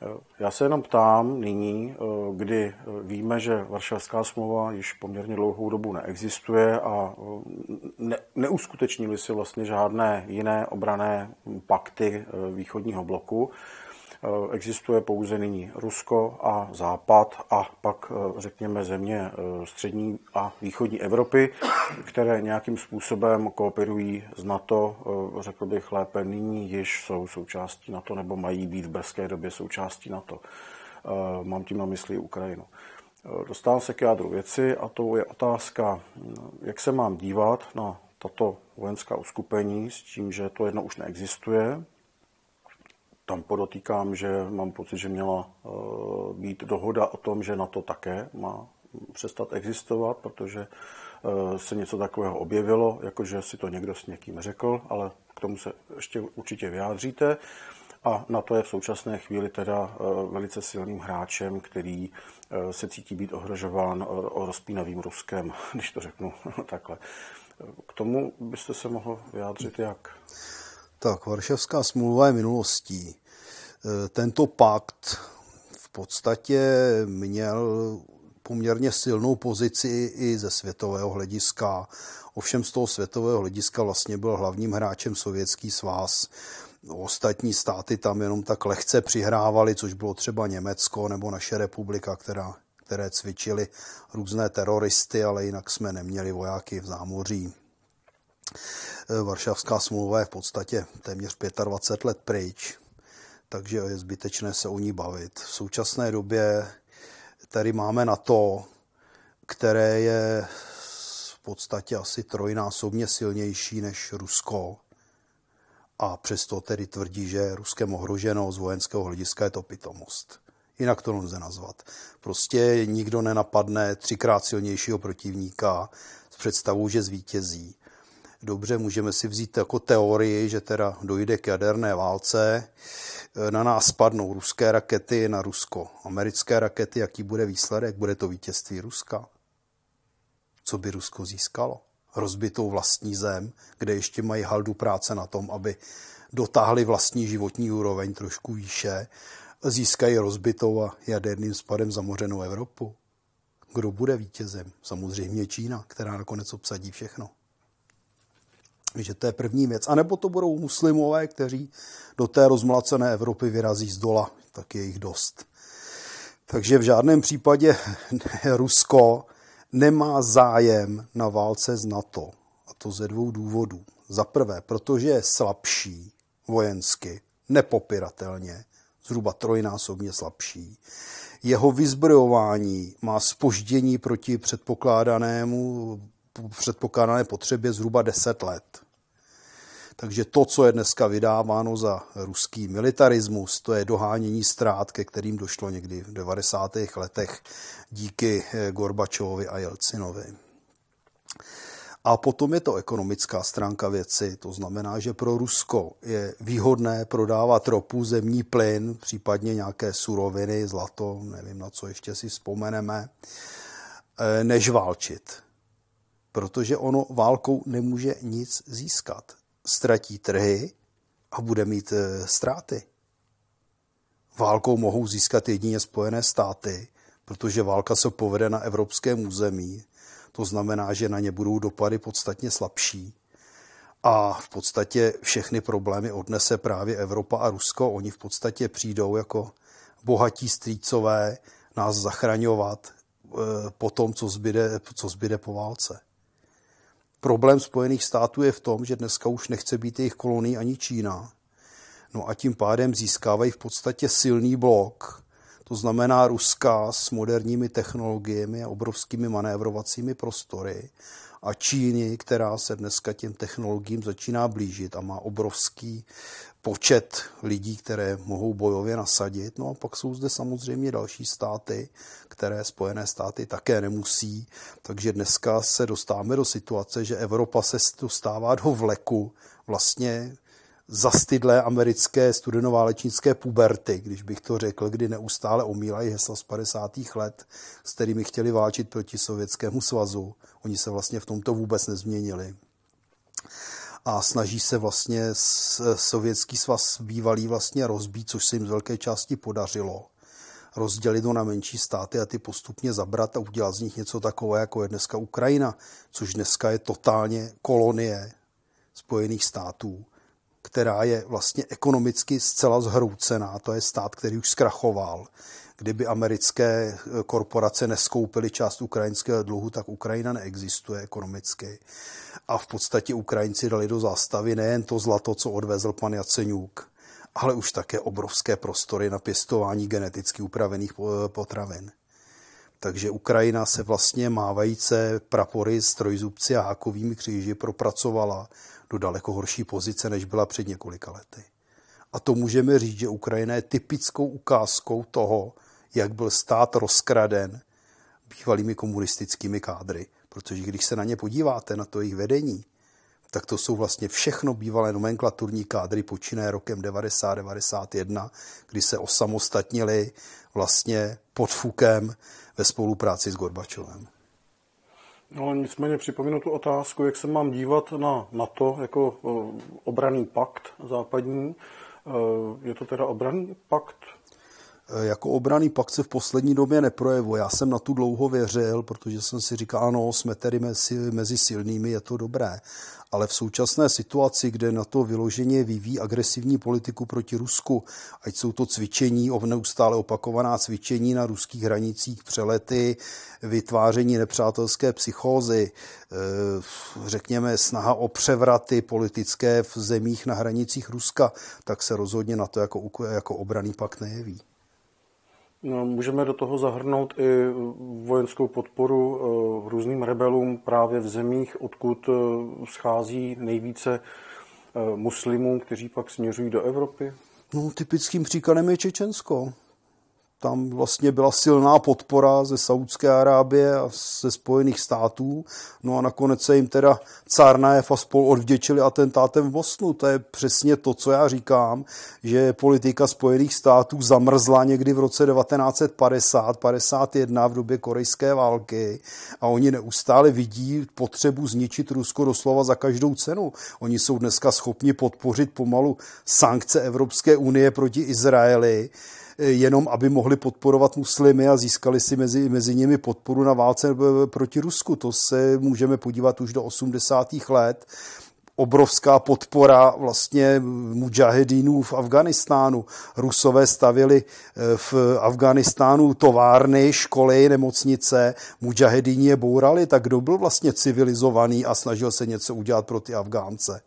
Eh, já se jenom ptám nyní, eh, kdy eh, víme, že Varšavská smlouva již poměrně dlouhou dobu neexistuje a ne, neuskutečnili si vlastně žádné jiné obrané pakty východního bloku. Eh, existuje pouze nyní Rusko a Západ a pak eh, řekněme země eh, střední a východní Evropy, které nějakým způsobem kooperují s NATO, řekl bych lépe nyní již jsou součástí NATO nebo mají být v brzké době součástí NATO. Mám tím na mysli Ukrajinu. Dostávám se k jádru věci a to je otázka, jak se mám dívat na tato vojenská uskupení s tím, že to jedno už neexistuje, tam podotýkám, že mám pocit, že měla eh, být dohoda o tom, že na to také má přestat existovat, protože eh, se něco takového objevilo, jakože si to někdo s někým řekl, ale k tomu se ještě určitě vyjádříte. A na to je v současné chvíli teda eh, velice silným hráčem, který se cítí být ohrožován rozpínavým Ruskem, když to řeknu takhle. K tomu byste se mohl vyjádřit jak? Tak, Varšavská smlouva je minulostí. E, tento pakt v podstatě měl poměrně silnou pozici i ze světového hlediska. Ovšem z toho světového hlediska vlastně byl hlavním hráčem Sovětský svaz. Ostatní státy tam jenom tak lehce přihrávali, což bylo třeba Německo nebo naše republika, která, které cvičili různé teroristy, ale jinak jsme neměli vojáky v zámoří. Eh, Varšavská smlouva je v podstatě téměř 25 let pryč, takže je zbytečné se o ní bavit. V současné době tady máme na to, které je v podstatě asi trojnásobně silnější než Rusko a přesto tedy tvrdí, že Ruskem ohroženo z vojenského hlediska je to pitomost. Jinak to lze nazvat. Prostě nikdo nenapadne třikrát silnějšího protivníka s představou, že zvítězí. Dobře, můžeme si vzít jako teorii, že teda dojde k jaderné válce, e, na nás spadnou ruské rakety, na Rusko americké rakety, jaký bude výsledek? Bude to vítězství Ruska? Co by Rusko získalo? Rozbitou vlastní zem, kde ještě mají haldu práce na tom, aby dotáhli vlastní životní úroveň trošku výše, získají rozbitou a jaderným spadem zamořenou Evropu. Kdo bude vítězem? Samozřejmě Čína, která nakonec obsadí všechno že to je první věc. A nebo to budou muslimové, kteří do té rozmlacené Evropy vyrazí z dola, tak je jich dost. Takže v žádném případě Rusko nemá zájem na válce z NATO. A to ze dvou důvodů. Za prvé, protože je slabší vojensky, nepopiratelně, zhruba trojnásobně slabší. Jeho vyzbrojování má spoždění proti předpokládanému předpokládané potřebě zhruba 10 let. Takže to, co je dneska vydáváno za ruský militarismus, to je dohánění ztrát, ke kterým došlo někdy v 90. letech díky eh, Gorbačovovi a Jelcinovi. A potom je to ekonomická stránka věci, to znamená, že pro Rusko je výhodné prodávat ropu, zemní plyn, případně nějaké suroviny, zlato, nevím na co ještě si vzpomeneme, eh, než válčit protože ono válkou nemůže nic získat. Ztratí trhy a bude mít eh, ztráty. Válkou mohou získat jedině Spojené státy, protože válka se povede na evropském území. To znamená, že na ně budou dopady podstatně slabší. A v podstatě všechny problémy odnese právě Evropa a Rusko. Oni v podstatě přijdou jako bohatí strýcové nás zachraňovat eh, po tom, co zbyde, co zbyde po válce. Problém Spojených států je v tom, že dneska už nechce být jejich kolonií ani Čína. No a tím pádem získávají v podstatě silný blok, to znamená Ruska s moderními technologiemi a obrovskými manévrovacími prostory a Číny, která se dneska těm technologiím začíná blížit a má obrovský počet lidí, které mohou bojově nasadit. No a pak jsou zde samozřejmě další státy, které Spojené státy také nemusí. Takže dneska se dostáváme do situace, že Evropa se dostává do vleku vlastně zastydlé americké studenoválečnické puberty, když bych to řekl, kdy neustále omílají hesla z 50. let, s kterými chtěli válčit proti Sovětskému svazu. Oni se vlastně v tomto vůbec nezměnili. A snaží se vlastně sovětský svaz bývalý vlastně rozbít, což se jim z velké části podařilo rozdělit ho na menší státy a ty postupně zabrat a udělat z nich něco takové, jako je dneska Ukrajina, což dneska je totálně kolonie Spojených států, která je vlastně ekonomicky zcela zhroucená. To je stát, který už zkrachoval. Kdyby americké korporace neskoupily část ukrajinského dluhu, tak Ukrajina neexistuje ekonomicky. A v podstatě Ukrajinci dali do zástavy nejen to zlato, co odvezl pan Jaceňuk, ale už také obrovské prostory na pěstování geneticky upravených eh, potravin. Takže Ukrajina se vlastně mávajíce prapory s trojzubci a hákovými kříži propracovala do daleko horší pozice, než byla před několika lety. A to můžeme říct, že Ukrajina je typickou ukázkou toho, jak byl stát rozkraden bývalými komunistickými kádry. Protože když se na ně podíváte, na to jejich vedení, tak to jsou vlastně všechno bývalé nomenklaturní kádry počínaje rokem 90-91, kdy se osamostatnili vlastně pod Fukem ve spolupráci s Gorbačovem. No, nicméně připomínu tu otázku, jak se mám dívat na NATO jako eh, obraný pakt západní. Eh, je to teda obraný pakt Eh, jako obraný pak se v poslední době neprojevo. Já jsem na tu dlouho věřil, protože jsem si říkal, ano, jsme tedy mezi, mezi silnými, je to dobré. Ale v současné situaci, kde na to vyloženě vyvíjí agresivní politiku proti Rusku, ať jsou to cvičení, neustále opakovaná cvičení na ruských hranicích, přelety, vytváření nepřátelské psychózy, eh, řekněme snaha o převraty politické v zemích na hranicích Ruska, tak se rozhodně na to jako, jako obraný pak nejeví. No, můžeme do toho zahrnout i vojenskou podporu eh, různým rebelům právě v zemích, odkud eh, schází nejvíce eh, muslimů, kteří pak směřují do Evropy? No, typickým příkladem je Čečensko tam vlastně byla silná podpora ze Saudské Arábie a ze Spojených států. No a nakonec se jim teda Carnajev a spol odvděčili atentátem v Bosnu. To je přesně to, co já říkám, že politika Spojených států zamrzla někdy v roce 1950-51 v době korejské války a oni neustále vidí potřebu zničit Rusko doslova za každou cenu. Oni jsou dneska schopni podpořit pomalu sankce Evropské unie proti Izraeli jenom aby mohli podporovat muslimy a získali si mezi, mezi nimi podporu na válce eh, proti Rusku. To se můžeme podívat už do 80. let obrovská podpora vlastně mujahedinů v Afganistánu. Rusové stavili eh, v Afganistánu továrny, školy, nemocnice, mujahedini je bourali, tak kdo byl vlastně civilizovaný a snažil se něco udělat pro ty Afgánce?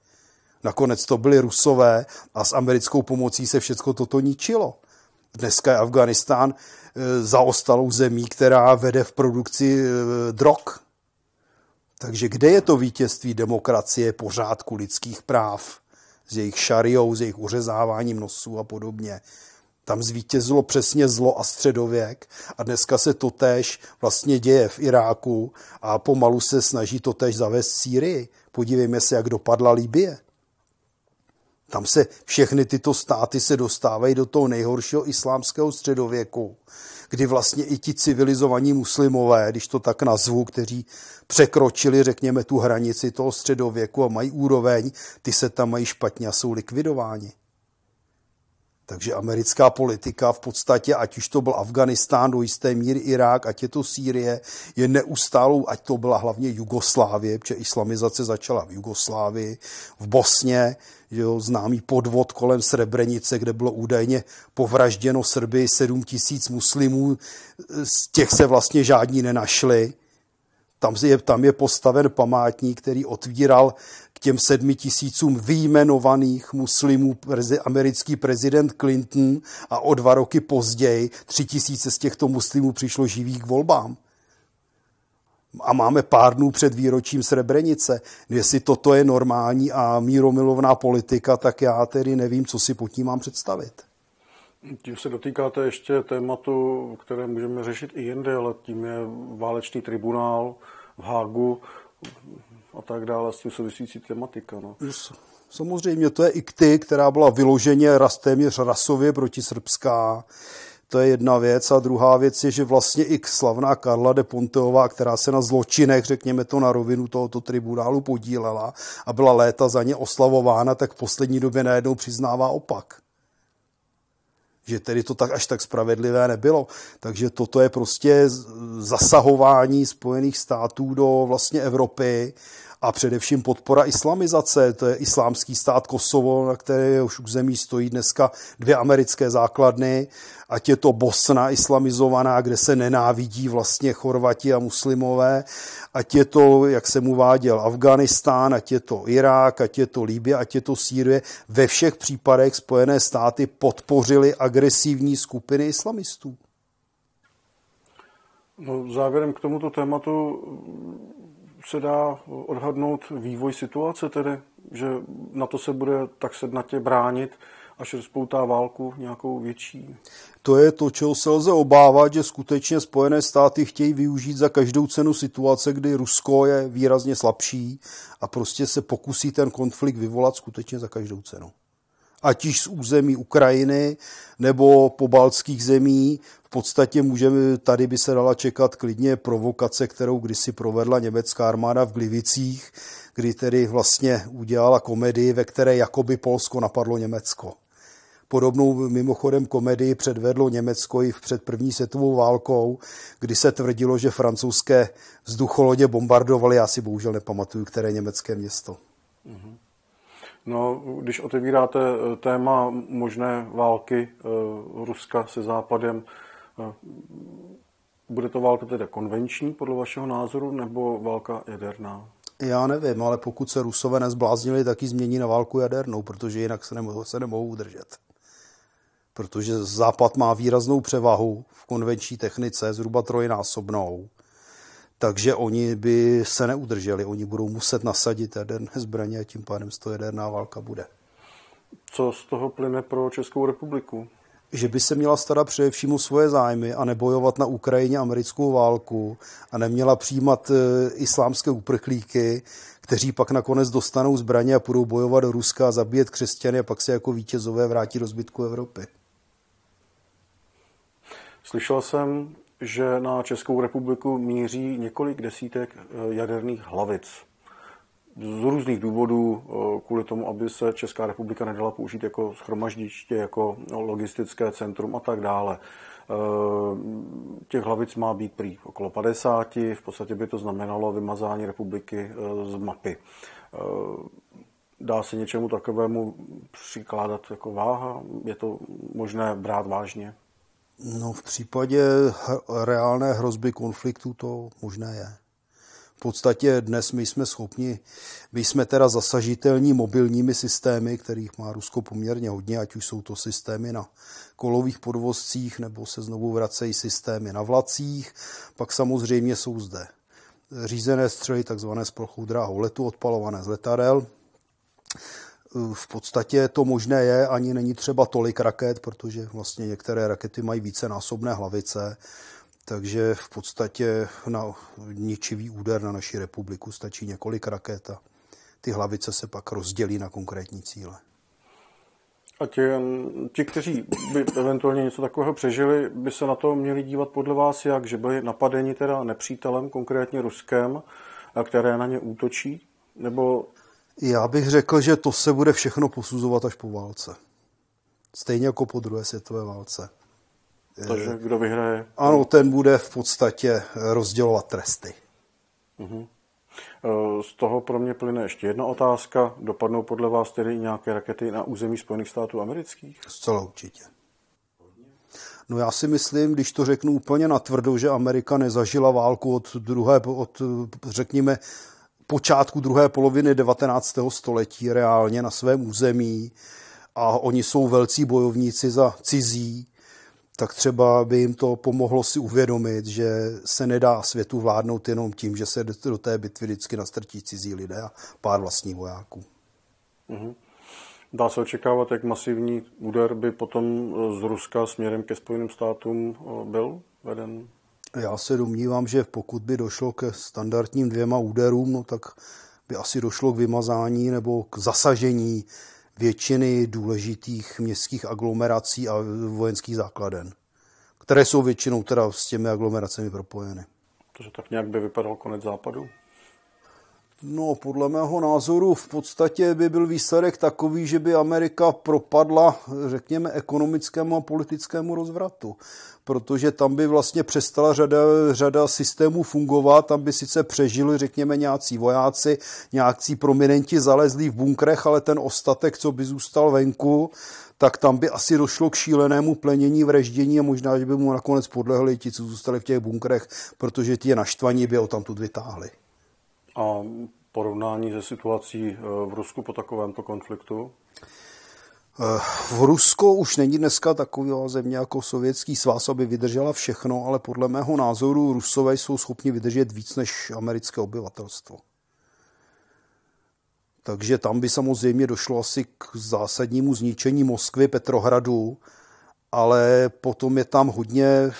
Nakonec to byli Rusové a s americkou pomocí se všechno toto ničilo. Dneska je Afganistán e, zaostalou zemí, která vede v produkci e, drog. Takže kde je to vítězství demokracie, pořádku lidských práv, s jejich šariou, s jejich uřezáváním nosů a podobně? Tam zvítězilo přesně zlo a středověk a dneska se to tež vlastně děje v Iráku a pomalu se snaží to tež zavést Sýrii. Podívejme se, jak dopadla Libie. Tam se všechny tyto státy se dostávají do toho nejhoršího islámského středověku, kdy vlastně i ti civilizovaní muslimové, když to tak nazvu, kteří překročili, řekněme, tu hranici toho středověku a mají úroveň, ty se tam mají špatně a jsou likvidováni. Takže americká politika v podstatě, ať už to byl Afganistán, do jisté míry Irák, ať je to Sýrie, je neustálou, ať to byla hlavně Jugoslávie, protože islamizace začala v Jugoslávii, v Bosně, jo, známý podvod kolem Srebrenice, kde bylo údajně povražděno Srby 7 tisíc muslimů, z těch se vlastně žádní nenašli. Tam je, tam je postaven památník, který otvíral těm sedmi tisícům výjmenovaných muslimů prezi, americký prezident Clinton a o dva roky později tři tisíce z těchto muslimů přišlo živých k volbám. A máme pár dnů před výročím Srebrenice. Jestli toto je normální a míromilovná politika, tak já tedy nevím, co si pod tím mám představit. Tím se dotýkáte ještě tématu, které můžeme řešit i jinde, ale tím je válečný tribunál v Hágu a tak dále, s tím souvisící tematika. No. Yes. Samozřejmě to je i IKTY, která byla vyloženě ras, téměř rasově proti srbská. To je jedna věc. A druhá věc je, že vlastně i slavná Karla de Ponteová, která se na zločinech, řekněme to na rovinu tohoto tribunálu podílela a byla léta za ně oslavována, tak v poslední době najednou přiznává opak že tedy to tak až tak spravedlivé nebylo. Takže toto je prostě zasahování Spojených států do vlastně Evropy a především podpora islamizace, to je islámský stát Kosovo, na které už zemí stojí dneska dvě americké základny, ať je to Bosna islamizovaná, kde se nenávidí vlastně Chorvati a muslimové, ať je to, jak jsem uváděl, Afganistán, ať je to Irák, ať je to Líbě, ať je to Sýrie, ve všech případech Spojené státy podpořily agresivní skupiny islamistů. No, závěrem k tomuto tématu se dá odhadnout vývoj situace, tedy, že na to se bude tak sednatě bránit, až rozpoutá válku nějakou větší. To je to, čeho se lze obávat, že skutečně Spojené státy chtějí využít za každou cenu situace, kdy Rusko je výrazně slabší a prostě se pokusí ten konflikt vyvolat skutečně za každou cenu. Ať již z území Ukrajiny nebo po baltských zemí, podstatě můžeme, tady by se dala čekat klidně provokace, kterou kdysi provedla německá armáda v Glivicích, kdy tedy vlastně udělala komedii, ve které jakoby Polsko napadlo Německo. Podobnou mimochodem komedii předvedlo Německo i před první světovou válkou, kdy se tvrdilo, že francouzské vzducholodě bombardovaly, já si bohužel nepamatuju, které německé město. Mhm. No, když otevíráte eh, téma možné války eh, Ruska se Západem, bude to válka teda konvenční, podle vašeho názoru, nebo válka jaderná? Já nevím, ale pokud se Rusové nezbláznili, tak ji změní na válku jadernou, protože jinak se nemohou, se nemohou udržet. Protože Západ má výraznou převahu v konvenční technice, zhruba trojnásobnou. Takže oni by se neudrželi, oni budou muset nasadit jaderné zbraně a tím pádem z toho jaderná válka bude. Co z toho plyne pro Českou republiku? že by se měla starat především o svoje zájmy a nebojovat na Ukrajině americkou válku a neměla přijímat e, islámské uprchlíky, kteří pak nakonec dostanou zbraně a budou bojovat do Ruska a zabíjet křesťany a pak se jako vítězové vrátí do zbytku Evropy. Slyšel jsem, že na Českou republiku míří několik desítek e, jaderných hlavic z různých důvodů, eh, kvůli tomu, aby se Česká republika nedala použít jako schromaždiště, jako no, logistické centrum a tak dále. Eh, těch hlavic má být prý okolo 50, v podstatě by to znamenalo vymazání republiky eh, z mapy. Dá se něčemu takovému přikládat jako váha? Je to možné brát vážně? No v případě reálné hrozby konfliktu to možné je podstatě dnes my jsme schopni, my jsme teda zasažitelní mobilními systémy, kterých má Rusko poměrně hodně, ať už jsou to systémy na kolových podvozcích, nebo se znovu vracejí systémy na vlacích. Pak samozřejmě jsou zde řízené střely, takzvané z plochou dráhou letu, odpalované z letadel. V podstatě to možné je, ani není třeba tolik raket, protože vlastně některé rakety mají více násobné hlavice, takže v podstatě na ničivý úder na naši republiku stačí několik raket a ty hlavice se pak rozdělí na konkrétní cíle. A ti, ti, kteří by eventuálně něco takového přežili, by se na to měli dívat podle vás jak? Že byli napadeni teda nepřítelem, konkrétně Ruskem, které na ně útočí? Nebo... Já bych řekl, že to se bude všechno posuzovat až po válce. Stejně jako po druhé světové válce. Eh, Takže kdo vyhraje? Ano, ten bude v podstatě eh, rozdělovat tresty. Uh-huh. Z toho pro mě plyne ještě jedna otázka. Dopadnou podle vás tedy nějaké rakety na území Spojených států amerických? Zcela určitě. No já si myslím, když to řeknu úplně natvrdo, že Amerika nezažila válku od druhé, od řekněme, počátku druhé poloviny 19. století reálně na svém území a oni jsou velcí bojovníci za cizí tak třeba by jim to pomohlo si uvědomit, že se nedá světu vládnout jenom tím, že se do té bitvy vždycky nastrtí cizí lidé a pár vlastních vojáků. Mm-hmm. Dá se očekávat, jak masivní úder by potom eh, z Ruska směrem ke Spojeným státům eh, byl veden? Já se domnívám, že pokud by došlo ke standardním dvěma úderům, no tak by asi došlo k vymazání nebo k zasažení většiny důležitých městských aglomerací a vojenských základen, které jsou většinou teda s těmi aglomeracemi propojeny. Takže tak nějak by vypadal konec západu? No, podle mého názoru v podstatě by byl výsledek takový, že by Amerika propadla, řekněme, ekonomickému a politickému rozvratu, protože tam by vlastně přestala řada, řada systémů fungovat, tam by sice přežili, řekněme, nějací vojáci, nějací prominenti zalezli v bunkrech, ale ten ostatek, co by zůstal venku, tak tam by asi došlo k šílenému plenění, vraždění a možná, že by mu nakonec podlehli ti, co zůstali v těch bunkrech, protože ti naštvaní by ho tam vytáhli a porovnání se situací eh, v Rusku po takovémto konfliktu? Eh, v Rusko už není dneska taková země jako Sovětský svaz, aby vydržela všechno, ale podle mého názoru Rusové jsou schopni vydržet víc než americké obyvatelstvo. Takže tam by samozřejmě došlo asi k zásadnímu zničení Moskvy, Petrohradu, ale potom je tam hodně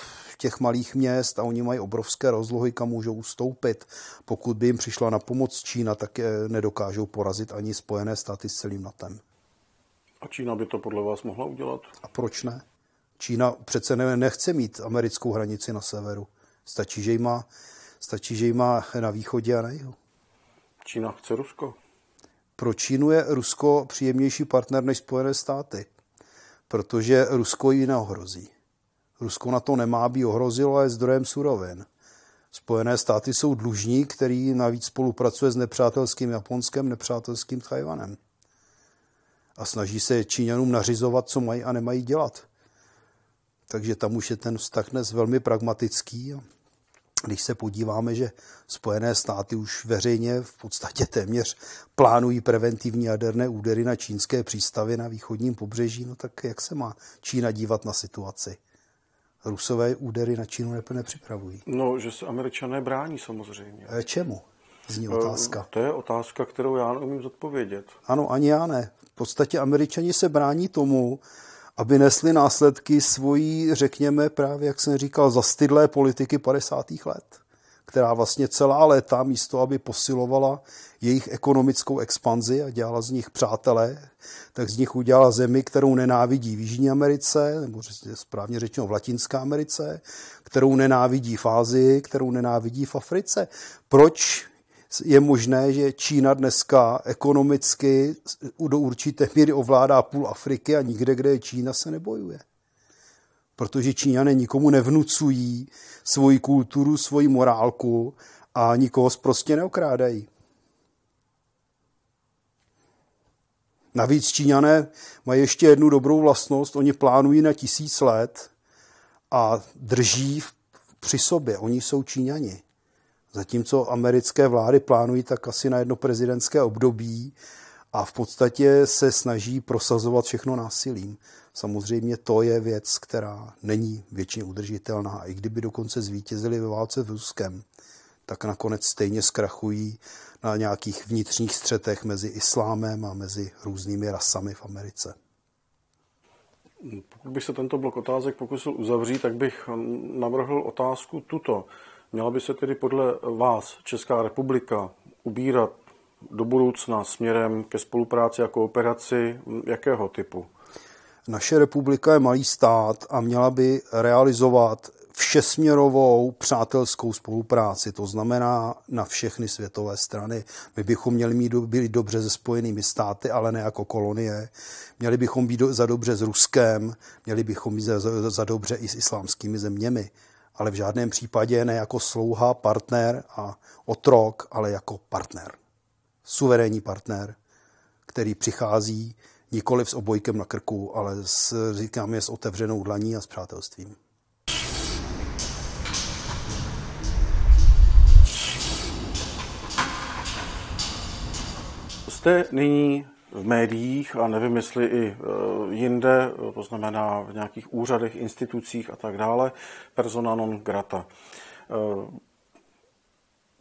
těch malých měst a oni mají obrovské rozlohy, kam můžou ustoupit. Pokud by jim přišla na pomoc Čína, tak nedokážou porazit ani Spojené státy s celým NATEM. A Čína by to podle vás mohla udělat? A proč ne? Čína přece ne, nechce mít americkou hranici na severu. Stačí, že ji má, stačí, že ji má na východě a na jihu. Čína chce Rusko. Pro Čínu je Rusko příjemnější partner než Spojené státy, protože Rusko ji neohrozí. Rusko na to nemá, být ohrozilo a je zdrojem surovin. Spojené státy jsou dlužní, který navíc spolupracuje s nepřátelským Japonskem, nepřátelským Tajvanem. A snaží se Číňanům nařizovat, co mají a nemají dělat. Takže tam už je ten vztah dnes velmi pragmatický. Když se podíváme, že Spojené státy už veřejně v podstatě téměř plánují preventivní jaderné údery na čínské přístavy na východním pobřeží, no tak jak se má Čína dívat na situaci? Rusové údery na Čínu nepřipravují. No, že se američané brání samozřejmě. E, čemu? Zní eh, otázka. To je otázka, kterou já neumím zodpovědět. Ano, ani já ne. V podstatě američani se brání tomu, aby nesli následky svojí, řekněme, právě jak jsem říkal, zastydlé politiky 50. let která vlastně celá léta místo, aby posilovala jejich ekonomickou expanzi a dělala z nich přátelé, tak z nich udělala zemi, kterou nenávidí v Jižní Americe, nebo správně řečeno v Latinské Americe, kterou nenávidí v Ázii, kterou nenávidí v Africe. Proč je možné, že Čína dneska ekonomicky do určité míry ovládá půl Afriky a nikde, kde je Čína, se nebojuje protože Číňané nikomu nevnucují svoji kulturu, svoji morálku a nikoho prostě neokrádají. Navíc Číňané mají ještě jednu dobrou vlastnost, oni plánují na tisíc let a drží při sobě, oni jsou Číňani. Zatímco americké vlády plánují tak asi na jedno prezidentské období a v podstatě se snaží prosazovat všechno násilím. Samozřejmě to je věc, která není většině udržitelná. I kdyby dokonce zvítězili ve válce v Ruskem, tak nakonec stejně zkrachují na nějakých vnitřních střetech mezi islámem a mezi různými rasami v Americe. Pokud bych se tento blok otázek pokusil uzavřít, tak bych navrhl otázku tuto. Měla by se tedy podle vás Česká republika ubírat do budoucna směrem ke spolupráci a kooperaci jakého typu? Naše republika je malý stát a měla by realizovat všesměrovou přátelskou spolupráci, to znamená na všechny světové strany. My bychom měli mít, být dobře se spojenými státy, ale ne jako kolonie. Měli bychom být za dobře s Ruskem, měli bychom být za, za dobře i s islámskými zeměmi, ale v žádném případě ne jako slouha, partner a otrok, ale jako partner. Suverénní partner, který přichází nikoli s obojkem na krku, ale s, říkám je s otevřenou dlaní a s přátelstvím. Jste nyní v médiích a nevím, jestli i e, jinde, e, to znamená v nějakých úřadech, institucích a tak dále, persona non grata. E,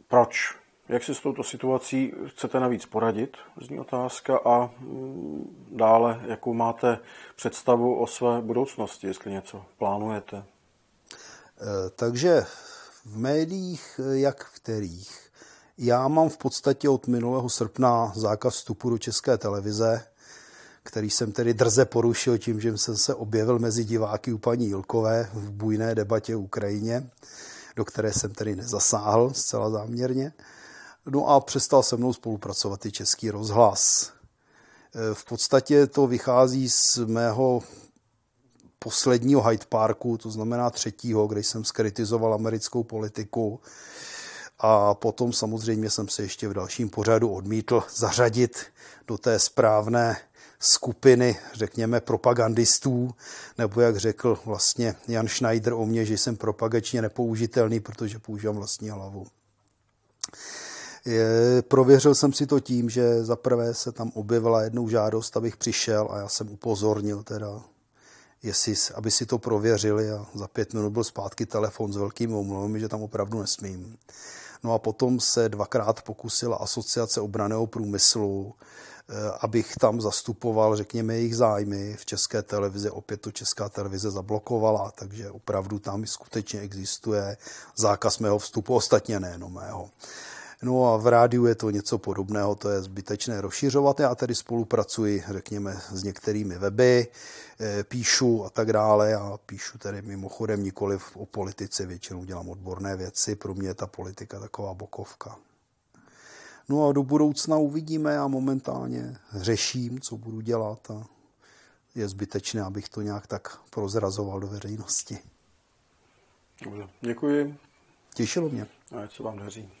proč? Jak si s touto situací chcete navíc poradit, zní otázka, a mm, dále, jakou máte představu o své budoucnosti, jestli něco plánujete? Eh, takže v médiích, eh, jak v kterých, já mám v podstatě od minulého srpna zákaz vstupu do české televize, který jsem tedy drze porušil tím, že jsem se objevil mezi diváky u paní Jilkové v bujné debatě v Ukrajině, do které jsem tedy nezasáhl zcela záměrně. No a přestal se mnou spolupracovat i Český rozhlas. E, v podstatě to vychází z mého posledního Hyde Parku, to znamená třetího, kde jsem skritizoval americkou politiku. A potom samozřejmě jsem se ještě v dalším pořadu odmítl zařadit do té správné skupiny, řekněme, propagandistů, nebo jak řekl vlastně Jan Schneider o mě, že jsem propagačně nepoužitelný, protože používám vlastní hlavu. Je, prověřil jsem si to tím, že zaprvé se tam objevila jednou žádost, abych přišel a já jsem upozornil teda, jestli, aby si to prověřili a za pět minut byl zpátky telefon s velkým omluvem, že tam opravdu nesmím. No a potom se dvakrát pokusila asociace obraného průmyslu, eh, abych tam zastupoval, řekněme, jejich zájmy v české televizi. Opět to česká televize zablokovala, takže opravdu tam skutečně existuje zákaz mého vstupu, ostatně nejenom mého. No a v rádiu je to něco podobného, to je zbytečné rozšiřovat. Já tedy spolupracuji, řekněme, s některými weby, eh, píšu a tak dále. Já píšu tedy mimochodem nikoli o politice, většinou dělám odborné věci, pro mě je ta politika taková bokovka. No a do budoucna uvidíme, já momentálně řeším, co budu dělat a je zbytečné, abych to nějak tak prozrazoval do veřejnosti. Dobře, děkuji. Těšilo mě. A co vám daří.